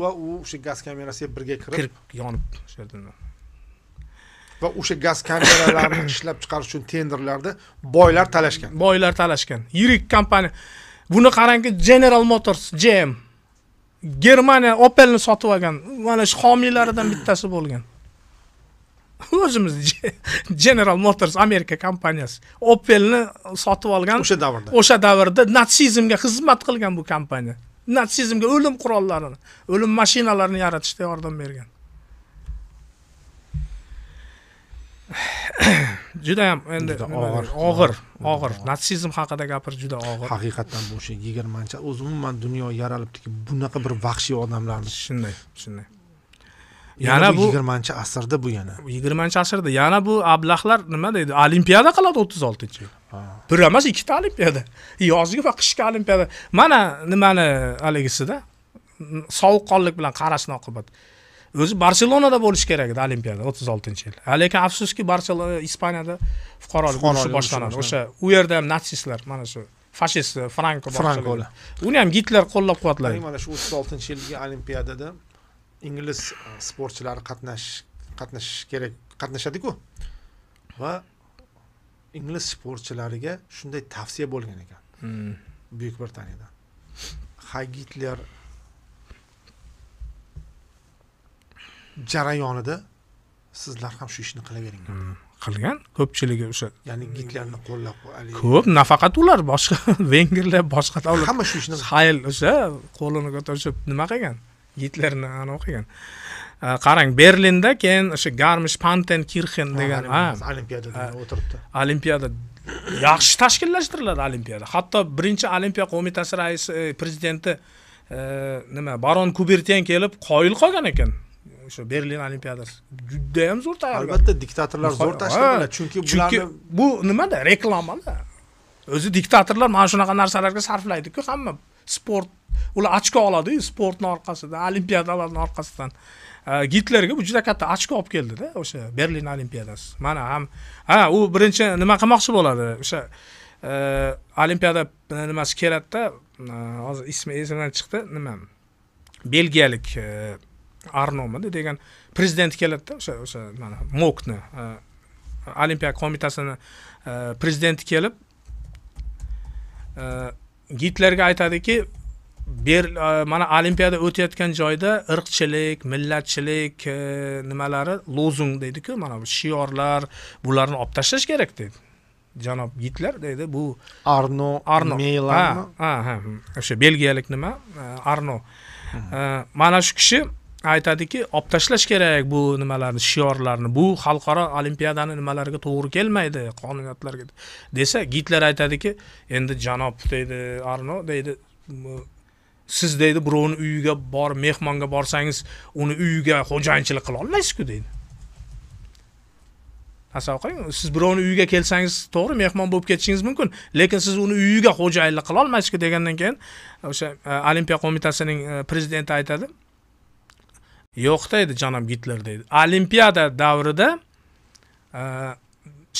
va u o'sha gaz kamerasiga birga kirib kirib yonib o'sha yerdan va o'sha gaz kameralarini ishlab chiqarish uchun tenderlarda boylar talashgan boylar talashgan yirik kompaniya buni qarangki general motors gm germaniya opelni sotib olgan mana shu homiylaridan bittasi bo'lgan o'zimiz general motors amerika kompaniyasi opelni sotib olgan o'sha davrda o'sha davrda natsizmga xizmat qilgan bu kompaniya natsizmga o'lim qurollarini o'lim mashinalarini yaratishda yordam bergan juda ham endi og'ir og'ir og'ir natsizm haqida gapirish juda og'ir haqiqatdan bu o'sha yigirmanchi o'zi umuman dunyo yaralibdiki bunaqa bir vahshiy odamlarni shunday shunday yana bu yigirmanchi asrda bu yana yigirmanchi asrda yana bu ablahlar nima deydi olimpiada qiladi o'ttiz oltinchi yil bir emas ikkita olimpiada yozgi va qishki olimpiada mana nimani haligisida sovuqqonlik bilan qarashni oqibati o'zi barselonada bo'lishi kerak edi olimpiada o'ttiz oltinchi yil lekin afsuski barselona ispaniyada fuqarolik urushi boshlanadi o'sha u yerda ham natsistlar mana shu fashist franko uni ham gitler qo'llab quvvatlaydi mana shu o'ttiz oltinchi yilgi olimpiadada ingliz e, sportchilari qatnash qatnashish kerak qatnashadiku va ingliz sportchilariga shunday tavsiya bo'lgan ekan hmm. buyuk britaniyadan ha gitler jarayonida sizlar ham shu ishni qilavering hmm. qilgan ko'pchiligi o'sha ya'ni gitlerni qo'llab ko'p nafaqat ular boshqa vengerlar boshqa davlat hamma shu ishni hayl o'sha qo'lini ko'tarishib nima qilgan gitlerni anavi qilgan qarang berlinda keyin o'sha garmish panten kirxen degan olimpiadada o'tiribdi olimpiada yaxshi tashkillashtiriladi olimpiada hatto birinchi olimpiya qo'mitasi raisi e, prezidenti e, nima baron kubertyan kelib qoyil qolgan ekan o'sha berlin olimpiadasi judayam zo'r tayyor albatta diktatorlar zo'r tashladilar chunki chunki bu nimada reklamada o'zi diktatorlar mana shunaqa narsalarga sarflaydiku hamma sport ular ochko oladi sportni orqasidan olimpiadalarni orqasidan gitlerga bu juda katta ochko olib keldida o'sha berlin olimpiadasi mana ham ha u birinchi nima qilmoqchi bo'ladi o'sha e, olimpiada nimasi keladida e, hozir ismi esimdan chiqdi nima belgiyalik e, arnomidi degan prezident keladida o'sha o'sha mana mokni olimpiya qo'mitasini prezidenti kelib gitlerga aytadiki ber e, mana olimpiada o'tayotgan joyda irqchilik millatchilik e, nimalari lozung deydiku mana bu shiorlar bularni olib tashlash kerak deydi janob gitler deydi bu arno arno ha ha o'sha belgiyalik nima e, arno hmm. mana shu kishi aytadiki olib tashlash kerak bu nimalarni shiorlarni bu xalqaro olimpiadani nimalariga to'g'ri kelmaydi qonuniyatlarga desa gitler aytadiki endi janob deydi arno deydi siz deydi birovni uyiga borib mehmonga borsangiz uni uyiga xo'jayinchilik qila olmaysizku deydi tasavvur qiling siz birovni uyiga kelsangiz to'g'ri mehmon bo'lib ketishingiz mumkin lekin siz uni uyiga xo'jayinlik qila olmaysizku degandan keyin o'sha e, olimpiya qo'mitasining e, prezidenti aytadi yo'q deydi janob gitler deydi olimpiada davrida e,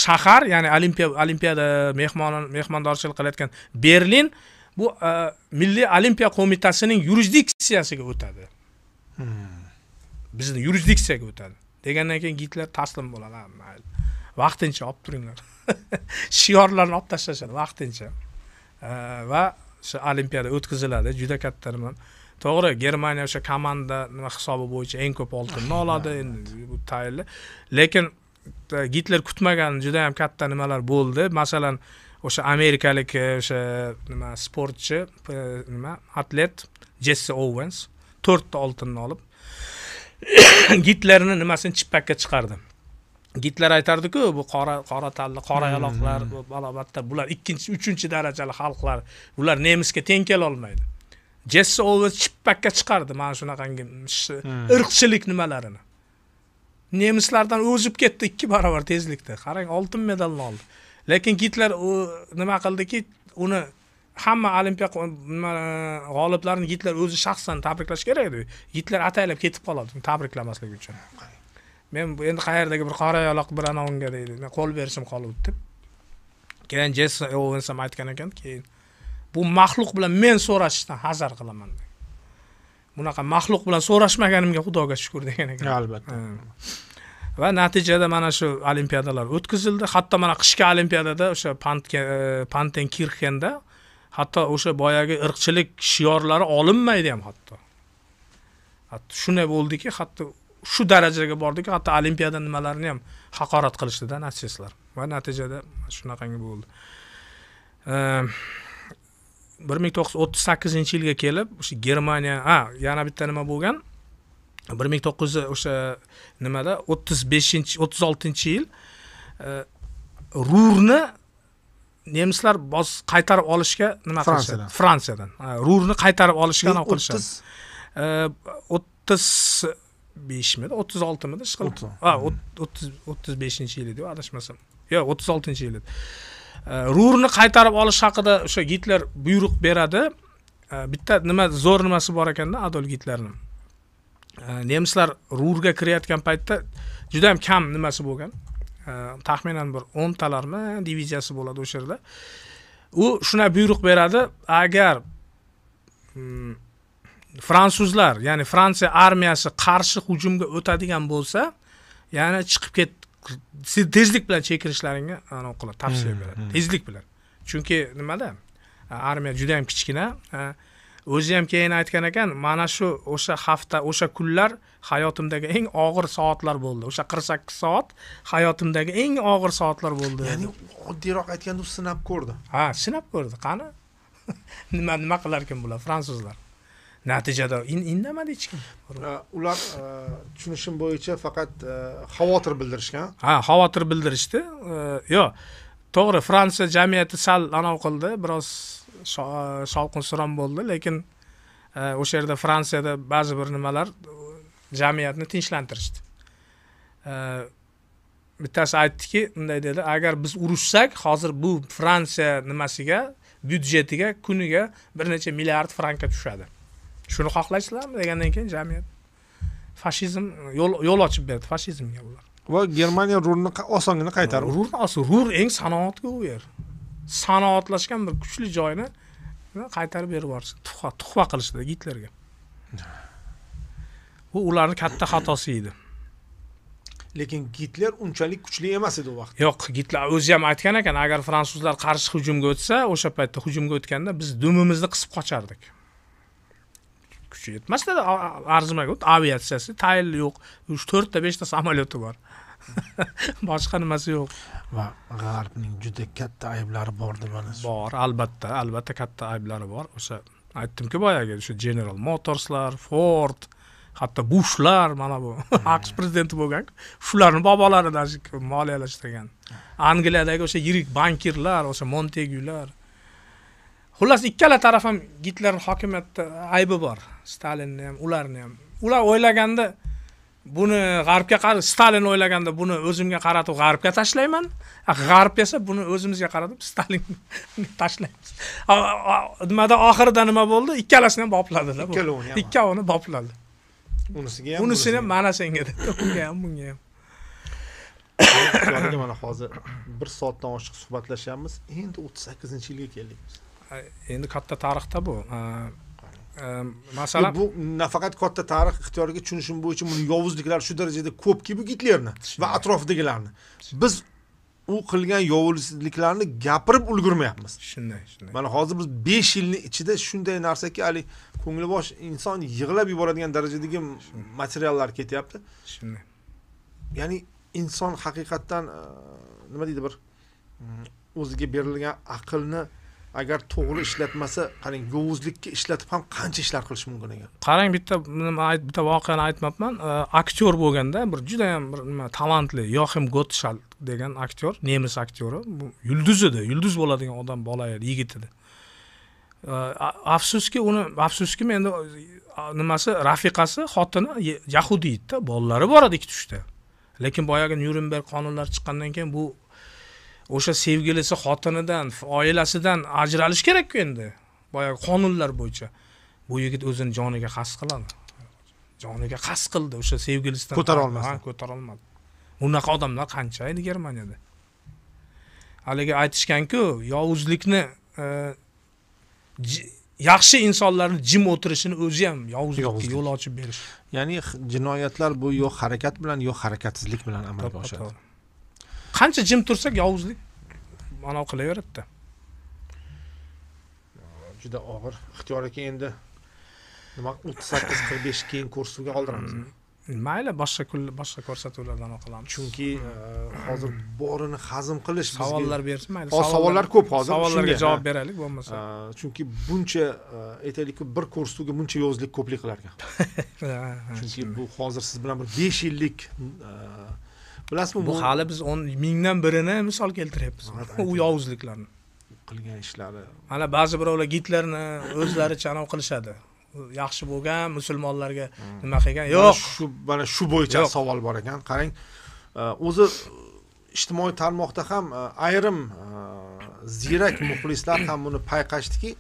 shahar ya'ni olimpiya olimpiada mehmon mehmondorchilik qilayotgan berlin bu e, milliy olimpiya qo'mitasining yurisdiksiyasiga o'tadi hmm. bizni yurisdiksiyaga o'tadi degandan keyin gitler taslim bo'ladi mayli vaqtincha olib turinglar shiorlarni olib tashlashadi vaqtincha e, va shu olimpiada o'tkaziladi juda katta nima to'g'ri germaniya o'sha komanda nima hisobi bo'yicha eng ko'p oltinni oladi endi bu tayinli lekin gitler kutmagan juda yam katta nimalar bo'ldi masalan o'sha amerikalik o'sha nima sportchi nima atlet jessi ovens to'rtta oltinni olib gitlerni nimasini chippakka chiqardi gitler aytardiku bu qora qora tanli qora yaloqlar balobatda bular ikkinchi uchinchi darajali xalqlar bular nemisga teng kelolmaydi jessi olves chippakka chiqardi mana shunaqangi hmm. irqchilik nimalarini nemislardan o'zib ketdi ikki barobar tezlikda qarang oltin medalni oldi lekin gitler u nima qildiki uni hamma olimpiya g'oliblarini gitler o'zi shaxsan tabriklash kerak edi gitler ataylab ketib qoladi tabriklamaslik uchun men endi qayerdagi bir qora yaloq bir unga deydi qo'l berishim qolibdi deb keyin jessi ovens ham aytgan ekan keyin bu maxluq bilan men so'rashishdan hazar qilaman bunaqa maxluq bilan so'rashmaganimga xudoga shukur degan ekan albatta va natijada mana shu olimpiadalar o'tkazildi hatto mana qishki olimpiadada o'sha e, panten kirxenda hatto o'sha boyagi irqchilik shiorlari olinmaydi ham hatto hatto shunday bo'ldiki hatto shu darajaga bordiki hatto olimpiada nimalarini ham haqorat qilishdida natsistlar va natijada shunaqangi bo'ldi ehm, bir ming to'qqiz yuz o'ttiz sakkizinchi yilga kelib o'sha germaniya a yana bitta nima bo'lgan bir ming to'qqiz yuz o'sha nimada o'ttiz beshinchi o'ttiz oltinchi yil e, rurni nemislar bos qaytarib olishga nima qilishadi fransiyadan rurni qaytarib olishga nima qilishadi e, o'ttiz beshmidi o'ttiz oltimidi ishqilib o'ttiz o'ttiz beshinchi yil edi adashmasam yo'q o'ttiz oltinchi yil edi Э, rurni qaytarib olish haqida o'sha gitler buyruq beradi э, bitta nima zo'r nimasi bor ekanda adolf gitlerni э, nemislar rurga kirayotgan paytda juda ham kam nimasi bo'lgan taxminan bir o'ntalarmi diviziyasi bo'ladi o'sha yerda u shunday buyruq beradi agar mm, fransuzlar ya'ni fransiya armiyasi qarshi hujumga o'tadigan bo'lsa ya'ni chiqib ket siz tezlik bilan chekinishlaringni anavi qiladi tavsiya hmm, beradi hmm. tezlik bilan chunki nimada armiya juda yam kichkina o'zi ham keyin aytgan ekan mana shu o'sha hafta o'sha kunlar hayotimdagi eng og'ir soatlar bo'ldi o'sha qirq sakkiz soat hayotimdagi eng og'ir soatlar bo'ldi ya'ni oddiyroq aytganda u sinab ko'rdi ha sinab ko'rdi qani nima nima qilarkan bular fransuzlar natijada indamadi hech kim ular tushunishim bo'yicha faqat xavotir bildirishgan ha xavotir bildirishdi yo'q to'g'ri fransiya jamiyati sal anavi qildi biroz suron bo'ldi lekin o'sha yerda fransiyada ba'zi bir nimalar jamiyatni tinchlantirishdi bittasi aytdiki unday dedi agar biz urushsak hozir bu fransiya nimasiga byudjetiga kuniga bir necha milliard frankka tushadi shuni xohlaysizlarmi degandan keyin jamiyat fashizm yo'l yo'l ochib berdi fashizmga ular va germaniya rurni osongina qaytarib rurni rur eng sanoatku u yer sanoatlashgan bir kuchli joyni qaytarib berib yuborishdi tuhfa tuhfa qilishdi gitlerga bu ularni katta xatosi edi lekin gitler unchalik kuchli emas edi u vaqtda yo'q gitler o'zi ham aytgan ekan agar fransuzlar qarshi hujumga o'tsa o'sha paytda hujumga o'tganda biz dumimizni qisib qochardik kuchi yetmasda arzimagu aviatsiyasi tayli yo'q uch to'rtta beshta samolyoti bor boshqa nimasi yo'q va g'arbning juda katta ayblari bor demangiz bor albatta albatta katta ayblari bor o'sha aytdimku boyagi o'sha general motorslar ford hatto bushlar mana bu aqsh prezidenti bo'lgan shularni bobolaridan moliyalashtirgan angliyadagi o'sha yirik bankirlar o'sha montegular Xullas ikkala taraf ham Gitler hokimiyatda aybi bor. Stalinni ham, ularni ham. Ular o'ylaganda buni g'arbga qarab, Stalin o'ylaganda buni o'zimga qaratib g'arbga tashlayman, g'arb esa buni o'zimizga qaratib Stalinga tashlaymiz. Nimada oxirida nima bo'ldi? Ikkalasini ham bopladilar. Ikkalovini bopladi. Unisiga ham. Unisini mana senga dedi. Unga ham, bunga ham. mana hozir 1 soatdan oshiq suhbatlashyapmiz. Endi 38-yilga keldik biz. endi katta tarixda bu e, masalan e, bu nafaqat katta tarix ixtiyoriga tushunishim bo'yicha buni yovuzliklar shu darajada ko'pki bu gitlerni va atrofidagilarni biz u qilgan yovuzliklarni gapirib ulgurmayapmiz shunday shunday mana hozir biz besh yilni ichida shunday narsaki haligi ko'nglibosh inson yig'lab yuboradigan darajadagi materiallar ketyapti shunday ya'ni inson haqiqatdan e, nima deydi bir mm, o'ziga berilgan aqlni agar to'g'ri ishlatmasa qarang yovuzlikka ishlatib ham qancha ishlar qilish mumkin ekan qarang bitta nima bitta voqeani aytmabman aktyor bo'lganda bir judayam bir nima talantli yoxim gotshal degan aktyor nemis aktyori bu yulduz edi yulduz bo'ladigan odam bola edi yigit edi afsuski uni afsuski endi nimasi rafiqasi xotini yahudiydda bolalari bor edi ikki uchta lekin boyagi nyurenberg qonunlari chiqqandan keyin bu o'sha sevgilisi xotinidan oilasidan ajralish kerakku endi boyagi qonunlar bo'yicha bu yigit o'zini joniga qasd qiladi joniga qasd qildi o'sha sevgilisidan ko'tara olmadi ko'tara olmadi unaqa odamlar qancha edi germaniyada haligi aytishganku yovuzlikni e, yaxshi insonlarni jim o'tirishini o'zi ham yovuzlikka yo'l ochib berish ya'ni jinoyatlar bu yo harakat bilan yo harakatsizlik bilan amalga oshadi qancha jim tursak yovuzlik anavi qilaveradida juda og'ir ixtiyor aka endi nima o'ttiz sakkiz qirq besh keyin ko'rsatuvga qoldiramizmi hmm. mayli boshqa kun boshqa ko'rsatuvlarda anaqa qilamiz chunki e, hozir borini hazm qilish savollar bersin mayli savollar ko'p hozir savollarga javob beraylik bo'lmasa e, chunki buncha e, aytaylikku bir ko'rsatuvga buncha yovuzlik ko'plik qilar ekan chunki bu hozir siz bilan bir besh yillik bilasizmi bu hali biz o'n mingdan birini misol keltiryapmiz u yovuzliklarni qilgan ishlari mana ba'zi birovlar gitlerni o'zlari chanov qilishadi yaxshi bo'lgan musulmonlarga nima qilgan yo'q shu mana shu bo'yicha savol bor ekan qarang e, o'zi ijtimoiy tarmoqda ham e, ayrim e, ziyrak muxlislar ham buni payqashdiki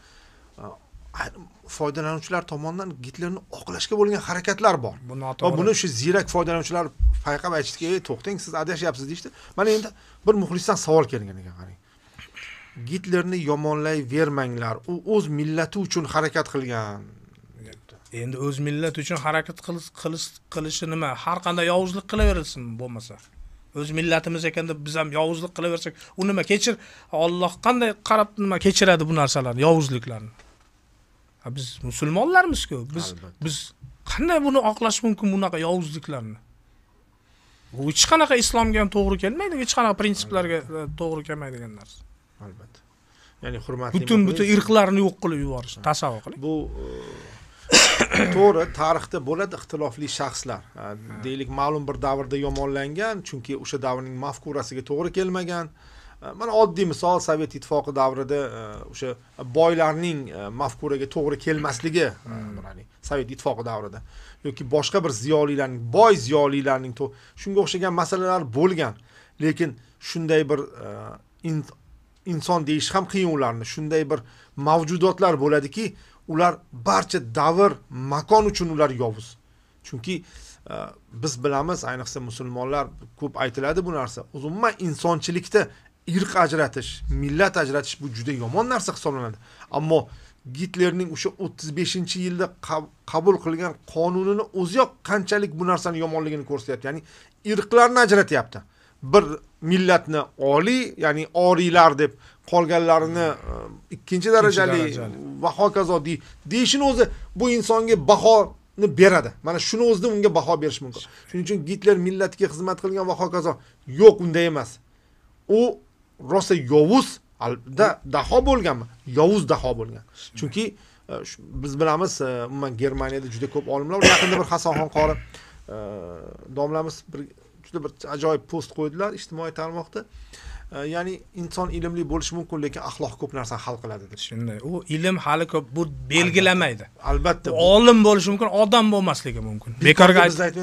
foydalanuvchilar tomonidan Gitlerni oqlashga bo'lgan harakatlar bor. Bu noto'g'ri. Va buni shu ziyrak foydalanuvchilar payqab aytishdiki, "Ey, to'xtang, siz adashyapsiz" deyishdi Mana endi bir muxlisdan savol kelingan ekan, qarang. Gitlerni yomonlayvermanglar. U o'z millati uchun harakat qilgan. Endi o'z millati uchun harakat qilish qilishi nima? Har qanday yovuzlik qilaverilsin bo'lmasa. o'z millatimiz ekan deb biz ham yovuzlik qilaversak u nima kechir Alloh qanday qarab nima kechiradi bu narsalarni yovuzliklarni biz musulmonlarmiz Биз Biz biz qanday buni oqlash mumkin bunaqa yovuzliklarni? Bu hech qanaqa islomga ham to'g'ri kelmaydi, hech qanaqa prinsiplarga e, to'g'ri kelmaydigan narsa. Albatta. Ya'ni hurmatli butun butun irqlarni yo'q qilib yuborish, tasavvur qiling. Bu e, to'g'ri tarixda bo'ladi ixtilofli shaxslar deylik ma'lum bir davrda yomonlangan chunki o'sha davrning mafkurasiga to'g'ri kelmagan E, mana oddiy misol sovet ittifoqi davrida e, o'sha boylarning e, mafkuraga to'g'ri kelmasligi hmm. sovet ittifoqi davrida yoki boshqa bir ziyolilarning boy ziyolilarning shunga o'xshagan masalalar bo'lgan lekin shunday bir inson deyish ham qiyin ularni shunday bir mavjudotlar bo'ladiki ular barcha davr makon uchun ular yovuz chunki biz bilamiz ayniqsa musulmonlar ko'p aytiladi bu narsa umuman insonchilikda irq ajratish millat ajratish bu juda yomon narsa hisoblanadi ammo gitlerning o'sha o'ttiz beshinchi yilda qabul qilgan qonunini o'ziyoq qanchalik bu narsani yomonligini ko'rsatyapti ya'ni irqlarni ajratyapti bir millatni oliy ya'ni oriylar deb qolganlarini e, ikkinchi darajali va hokazo deyishini o'zi bu insonga baho beradi mana shuni o'zida unga baho berish mumkin shuning uchun gitler millatga xizmat qilgan va hokazo yo'q unday emas u rosa yovuz da daho bo'lganmi? Yovuz daho bo'lgan. Chunki e, biz bilamiz, e, umuman Germaniyada juda ko'p olimlar, yaqinda bir Hasanxon qori e, domlamiz bir juda bir ajoyib post qo'ydilar ijtimoiy tarmoqda. ya'ni inson ilmli bo'lishi mumkin lekin axloq ko'p narsani hal qiladi dedi shunday u ilm hali ko'p bu belgilamaydi albatta olim bo'lishi mumkin odam bo'lmasligi mumkin bekorga aytmaydi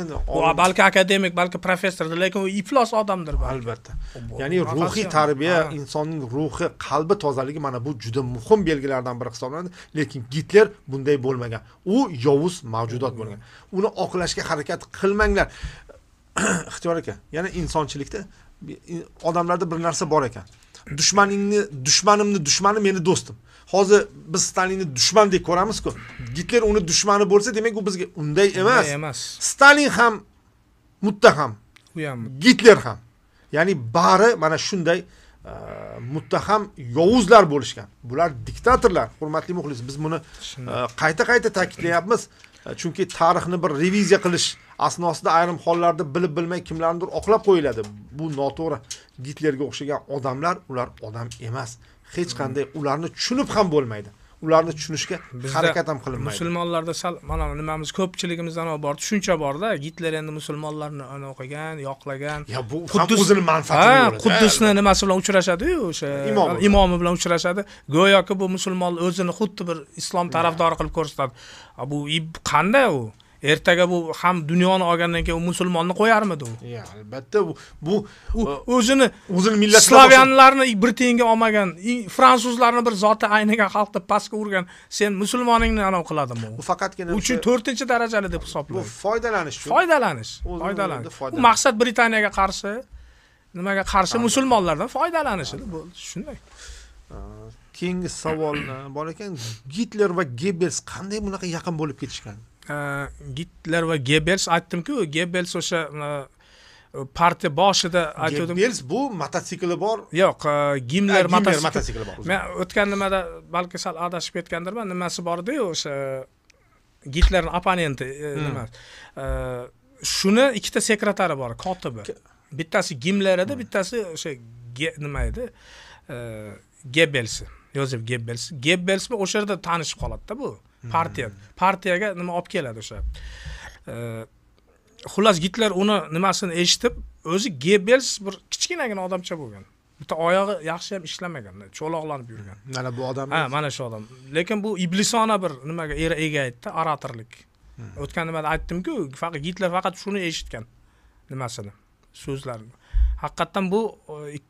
balki akademik balki professordir lekin u iflos odamdir albatta ya'ni ruhiy tarbiya insonning ruhi qalbi tozaligi mana bu juda muhim belgilardan biri hisoblanadi lekin gitler bunday bo'lmagan u yovuz mavjudot bo'lgan uni oqlashga harakat qilmanglar ixtiyor aka yana insonchilikda odamlarda bir narsa bor ekan dushmaningni dushmanimni dushmani meni do'stim hozir biz stalinni dushmandek ko'ramiz-ku. gitler uni dushmani bo'lsa demak u bizga unday emas emas stalin ham muttaham u ham gitler ham ya'ni bari mana shunday e, muttaham yovuzlar bo'lishgan bular diktatorlar hurmatli muxlis biz buni e, qayta qayta ta'kidlayapmiz E, chunki tarixni bir reviziya qilish asnosida ayrim hollarda bilib bilmay kimlarnidir oqlab qo'yiladi bu noto'g'ri gitlerga o'xshagan odamlar ular odam emas hech qanday ularni tushunib ham bo'lmaydi ularni tushunishga harakat ham qilinmaydi musulmonlarda sal mana nimamiz ko'pchiligimizdan bor tushuncha borda gitler endi musulmonlarni anavi qilgan yoqlagan ya bu ham o'zini manfaatini ha quddusni nimasi bilan uchrashadiyu o'sha imomi bilan uchrashadi go'yoki bu musulmon o'zini xuddi bir islom tarafdori qilib ko'rsatadi bu qanday u ertaga bu ham dunyoni olgandan keyin u musulmonni qo'yarmidi u albatta bu o'zini o'zini millati slavyanlarni bir tiyinga olmagan fransuzlarni bir zoti aynigan xalqni pastga urgan sen musulmoningni anavi qiladimi u faqatgina uchun to'rtinchi darajali deb hisoblaydi bu foydalanish uchun foydalanish foydalanish maqsad britaniyaga qarshi nimaga qarshi musulmonlardan foydalanish bo'ldi shunday keyingi savol bor ekan gitler va gebels qanday bunaqa yaqin bo'lib ketishgan gitler va gebels aytdimku gebels o'sha partiya boshida aytgandim gebels bu mototsikli bor yo'q gimler mototsikli bor men o'tgan nimada balki sal adashib ketgandirman nimasi bor ediyu o'sha gitlerni opponenti nima shuni ikkita sekretari bor kotibi bittasi gimler edi bittasi o'sha nima edi gebels yozef gebels gebelsmi o'sha yerda tanishib qoladida bu Hmm. partiya partiyaga nima olib keladi o'sha xullas gitler uni nimasini eshitib o'zi gebels bir kichkinagina odamcha bo'lgan bitta oyog'i yaxshi ham ishlamagan cho'loqlanib yurgan hmm. mana bu odam ha mana shu odam lekin bu iblisona bir nimaga er ega edida oratorlik hmm. o'tgan nimada aytdimku faqat gitler faqat shuni eshitgan nimasini so'zlarini haqiqatdan bu e,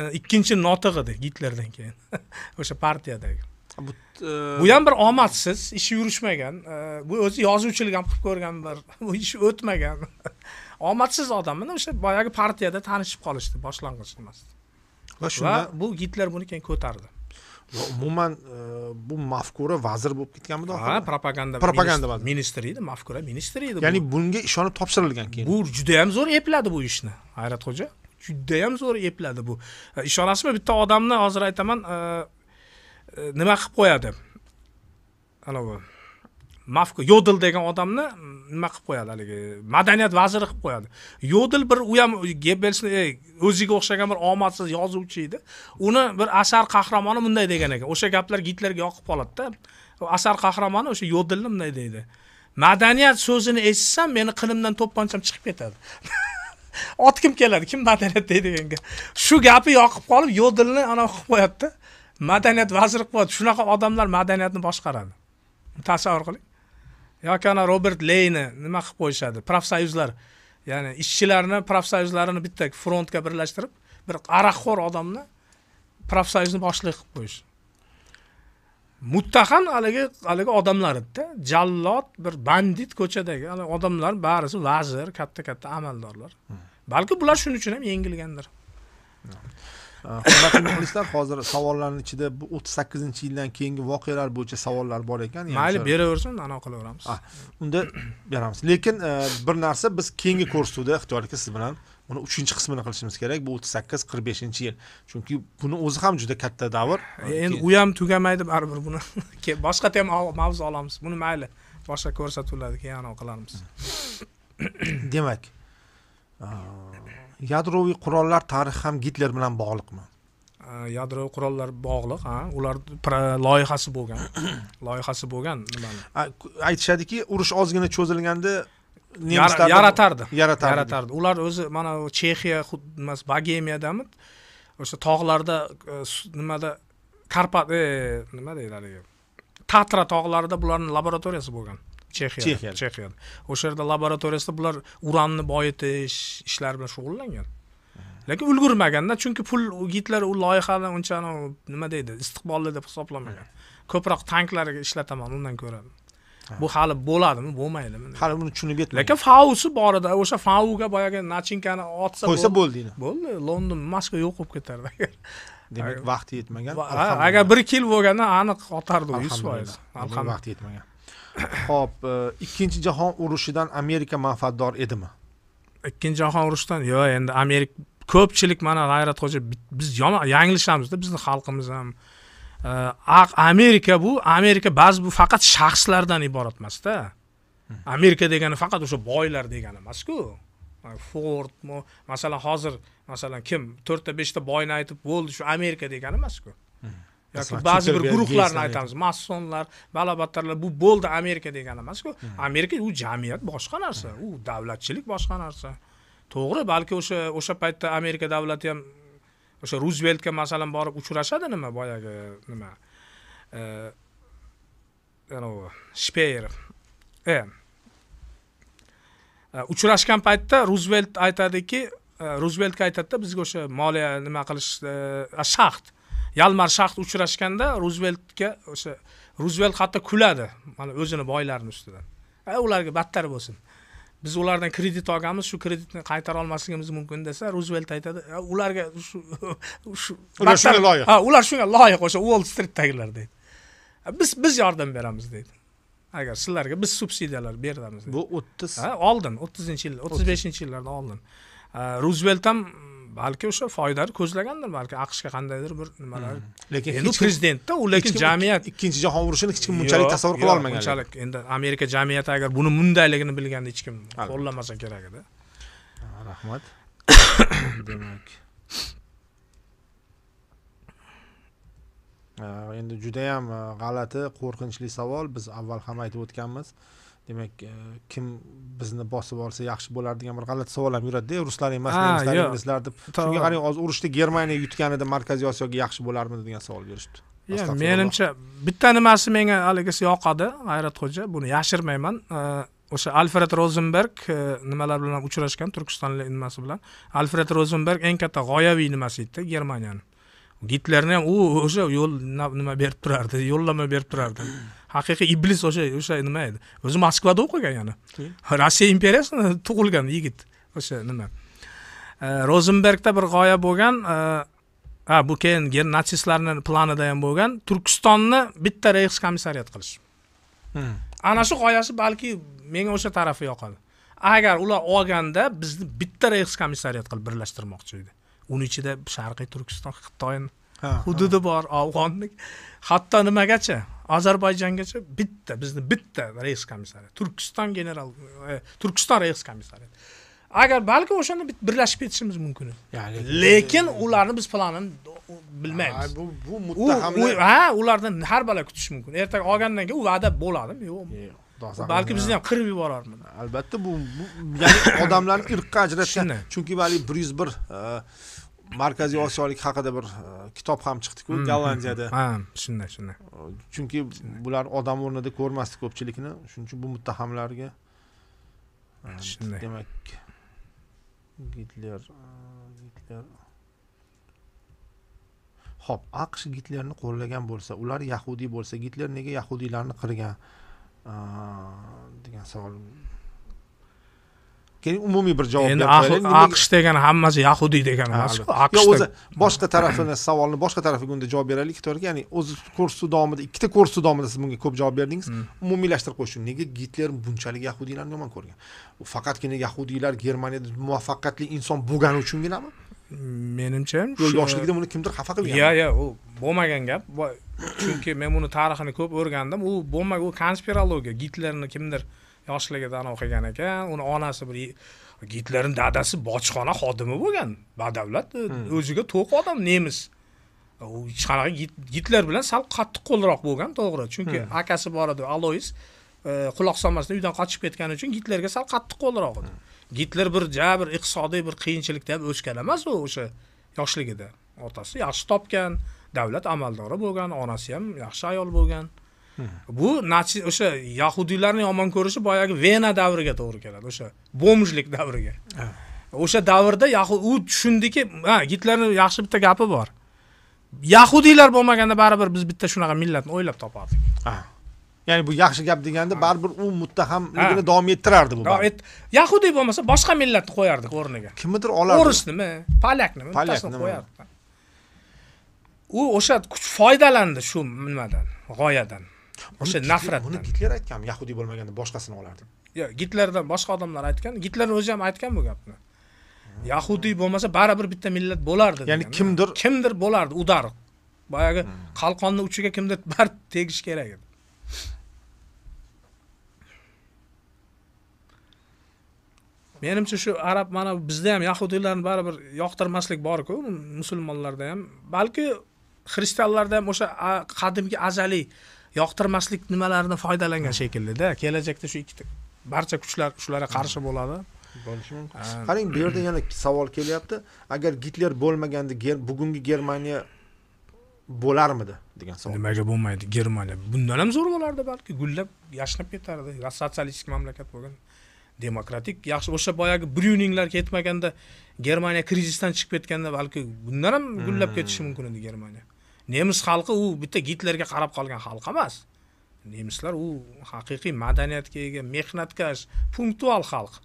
e, ikkinchi notiq edi gitlerdan keyin o'sha partiyadagi bu ham e, bir omadsiz ishi yurishmagan e, bu o'zi yozuvchilik ham qilib ko'rgan bir bu ish o'tmagan omadsiz odam mana o'sha boyagi partiyada tanishib qolishdi boshlang'ich nimasida va shunda bu gitler buni keyin ko'tardi va umuman e, bu mafkura vazir bo'lib ketganmidi ha propaganda propaganda vaziri ministr edi mafkura ministr edi ya'ni bunga ishonib topshirilgan keyin bu judayam zo'r epladi bu ishni hayratxo'ja judayam zo'r epladi bu ishonasizmi bitta odamni hozir aytaman Э, nima qilib qo'yadi anavi mafku yodil degan odamni nima qilib qo'yadi haligi madaniyat vaziri qilib qo'yadi yodil bir u ham gebelsni o'ziga o'xshagan bir omadsiz yozuvchi edi uni bir asar qahramoni bunday degan ekan o'sha gaplar gitlerga yoqib qoladida asar qahramoni o'sha yodilni bunday deydi madaniyat so'zini eshitsam meni qinimdan to'pponcham chiqib ketadi otgim keladi kim madaniyat deydi shu gapi yoqib qolib yodilni anavi qilib qo'yadida madaniyat vaziri qilib shunaqa odamlar madaniyatni boshqaradi tasavvur qiling yoki ana robert leyni nima qilib qo'yishadi profsoyuzlar ya'ni ishchilarni profsoyuzlarini bitta frontga birlashtirib bir aroqxo'r odamni profsoyuzni boshliq qilib qo'yish muttaham haligi haligi odamlar edida jallod bir bandit ko'chadagi odamlar barisi vazir katta katta amaldorlar hmm. balki bular shuning uchun ham yengilgandir hmm. hurmatli muxlislar hozir savollarni ichida bu o'ttiz sakkizinchi yildan keyingi voqealar bo'yicha savollar bor ekan mayli beraversin anavi qilaveramiz ah, unda beramiz lekin e, bir narsa biz keyingi ko'rsatuvda aka siz bilan uni uchinchi qismini qilishimiz kerak bu o'ttiz sakkiz qirq beshinchi yil chunki buni o'zi ham juda katta davr e, endi u ham tugamaydi baribir buni boshqa tema mavzu olamiz buni mayli boshqa ko'rsatuvlarda keyin anavi qilarmiz demak yadroviy qurollar tarixi ham gitler bilan bog'liqmi yadroviy qurollar bog'liq ha ular loyihasi bo'lgan loyihasi bo'lgan nimani aytishadiki urush ozgina cho'zilganda nemislar yaratardi yaratardi yaratardi ular o'zi mana chexiya emas bogemiyadami o'sha tog'larda e, nimada karpat e, nima deyiladi tatra tog'larida bularni laboratoriyasi bo'lgan chexiyada chexiyada o'sha yerda laboratoriyasida bular uranni boyitish ishlari bilan shug'ullangan lekin ulgurmaganda chunki pul gitler u loyihani unchani nima deydi istiqbolli deb hisoblamagan ko'proq tanklarga ishlataman undan ko'ra bu hali bo'ladimi bo'lmaydimi hali buni tushunib yetmaydi lekin fausi bor edi o'sha fauga boyagi nachinkani otsa qo'ysa bo'ldi bo'ldi london moskva yo'q bo'lib ketardi demak vaqti yetmagan agar bir yil bo'lganda aniq otardi yuz foiz vaqti yetmagan ho'p e, ikkinchi jahon urushidan amerika manfaatdor edimi ikkinchi jahon urushidan yo'q endi amerika ko'pchilik mana g'ayratxo'ja biz yomon yanglishamizda bizni xalqimiz ham e, amerika bu amerika ba'zi bu faqat shaxslardan iborat emasda amerika degani faqat o'sha boylar degani emasku e, ford masalan hozir masalan kim to'rtta beshta boyni aytib bo'ldi shu amerika degani emasku yoki ba'zi bir guruhlarni aytamiz masonlar balobatarlar bu bo'ldi amerika degani emasku hmm. amerika u jamiyat boshqa narsa hmm. u davlatchilik boshqa narsa to'g'ri balki o'sha o'sha paytda amerika davlati ham o'sha ruzveltga masalan borib uchrashadi nima boyagi nima anavi shpeyer e, e, uchrashgan paytda ruzvelt aytadiki e, ruzveltga aytadida bizga o'sha moliya nima qilish e, shaxt yalmar shaxt uchrashganda ruzveltga o'sha ruzvelt hatto kuladi mana o'zini boylarini ustidan e ularga battar bo'lsin biz ulardan kredit olganmiz shu kreditni qaytara olmasligimiz mumkin desa ruzvelt aytadi ularga shu shu ular shunga loyiq ha ular shunga loyiq o'sha wall streetdagilar deydi biz biz yordam beramiz deydi agar sizlarga biz subsidiyalar beramiz bu o'ttiz oldin o'ttizinchi yil o'ttiz beshinchi yillardan oldin ruzvelt ham balki o'sha foydani ko'zlagandir balki aqshga qandaydir bir nimalar hmm. lekin endi prezidentda u lekin jamiyat ikkinchi jahon urushini hech kim bunchalik tasavvur qila olmagan bunchalik endi amerika jamiyati agar buni bundayligini bilganda hech kim qo'llamasa kerak edi rahmat demak endi judayam g'alati qo'rqinchli savol biz avval ham aytib o'tganmiz demak e, kim bizni bosib olsa yaxshi bo'lar degan bir g'alati savol ham yuradida ruslar emas nemislar inglizlar deb shunga qarang hozir urushda germaniya yutganida markaziy osiyoga yaxshi bo'larmidi degan savol berishdi menimcha bitta nimasi menga haligisi yoqadi g'ayratxo'ja buni yashirmayman e, o'sha alfred rozenberg e, nimalar bilan uchrashgan turkistonlik nimasi bilan alfred rozenberg eng katta g'oyaviy nimasi edida germaniyani gitlerni ham u o'sha yo'l nima berib turardi yo'llanma berib turardi haqiqiy iblis o'sha o'sha nima edi o'zi moskvada o'qigan yana rossiya imperiyasida tug'ilgan yigit o'sha nima e, rozenbergda bir g'oya bo'lgan e, ha bu keyin natsistlarni planida ham bo'lgan turkistonni bitta reyx komissariyat qilish hmm. ana shu g'oyasi balki menga o'sha tarafi yoqadi agar ular olganda bizni bitta reyx komissariyat qilib birlashtirmoqchi edi uni ichida sharqiy turkiston xitoyni hududi bor afg'onni hatto nimagacha ozarbayjongacha bitta bizni bitta reys komissari turkiston general e, turkiston reys komissari agar balki o'shanda birlashib ketishimiz mumkin edi lekin ularni biz planini bilmaymiz bu bu muttahamlar ha ulardan har balo kutish mumkin ertaga olgandan keyin u va'da bo'ladimi yo'qmi balki bizni ham qirib yuborarmi albatta bu ya'ni odamlarni irqqa ajratgan chunki haligi bir yuz bir e, markaziy osiyolik haqida bir e, kitob ham chiqdiku hmm. gollandiyada ha shunday shunday chunki bular odam o'rnida ko'rmasdi ko'pchilikni shuning uchun bu muttahamlarga e, shunday demak gitler e, gitler ho'p aqsh gitlerni qo'llagan bo'lsa ular yahudiy bo'lsa gitler nega yahudiylarni qirgan degan savol keling umumiy bir javob endi aqsh degani hammasi yahudiy degani emasku aqsh o'zi boshqa tarafini savolni boshqa tarafiga unda javob beraylik to'g'ri ya'ni o'zi kursni davomida ikkita kursni davomida siz bunga ko'p javob berdingiz hmm. umumiylashtirib qo'yish uchun nega gitler bunchalik yahudiylarni yomon ko'rgan u faqatgina yahudiylar germaniyada muvaffaqiyatli inson bo'lgani uchunginami menimcha yoshligida buni kimdir xafa qilgan yo'q yo'q u bo'lmagan gap chunki men buni tarixini ko'p o'rgandim u bo'lmagan u konspirologiya gitlerni kimdir yoshligidan o'qigan ekan uni onasi bir gitlerni dadasi bojxona xodimi bo'lgan badavlat e, hmm. o'ziga to'q odam nemis u hech qanaqa gitler bilan sal qattiq qo'lroq bo'lgan to'g'ri chunki hmm. akasi bor edi alois e, quloq solmasdan uydan qochib ketgani uchun gitlerga sal qattiq qo'lroq edi hmm. gitler bir ja bir iqtisodiy bir qiyinchilikda ham o'sgan emas u o'sha yoshligida otasi yaxshi topgan davlat amaldori bo'lgan onasi ham yaxshi ayol bo'lgan bu o'sha yahudiylarni yomon ko'rishi boyagi vena davriga to'g'ri keladi o'sha bomjlik davriga o'sha davrda u tushundiki ha gitlerni yaxshi bitta gapi bor yahudiylar bo'lmaganda baribir biz bitta shunaqa millatni o'ylab topardik ya'ni bu yaxshi gap deganda baribir u muttahamligini davom ettirardi bu yahudiy bo'lmasa boshqa millatni qo'yardik o'rniga kimnidir olardi o'risnimi polyaknimi bittasini qo'yardi u o'sha kuch foydalandi shu nimadan g'oyadan o'sha nafrat buni gitler aytganmi yahudiy bo'lmaganda boshqasini olardim yo'q gitlerdan boshqa odamlar aytgan gitlerni o'zi ham aytgan bu gapni yahudiy bo'lmasa baribir bitta millat bo'lardi ya'ni kimdir kimdir bo'lardi udar boyagi hmm. qalqonni uchiga kimdir barib tegish kerak edi menimcha shu arab mana bizda ham yahudiylarni baribir yoqtirmaslik borku musulmonlarda ham balki xristianlarda ham o'sha qadimgi azaliy yoqtirmaslik nimalaridan foydalangan shekillida kelajakda shu ikkita barcha kuchlar shularga qarshi bo'ladi bo'lishi mumkin qarang bu yerda yana savol kelyapti agar gitler bo'lmaganda bugungi germaniya bo'larmidi degan savol nimaga bo'lmaydi germaniya bundan ham zo'r bo'lardi balki gullab yashnab ketardi sotsialistik mamlakat bo'lgan demokratik yaxshi o'sha boyagi bryuninglar ketmaganda germaniya krizisdan chiqib ketganda balki bundan ham gullab ketishi mumkin edi germaniya nemis xalqi u bitta gitlerga qarab qolgan xalq emas nemislar u haqiqiy madaniyatga ega mehnatkash punktual xalq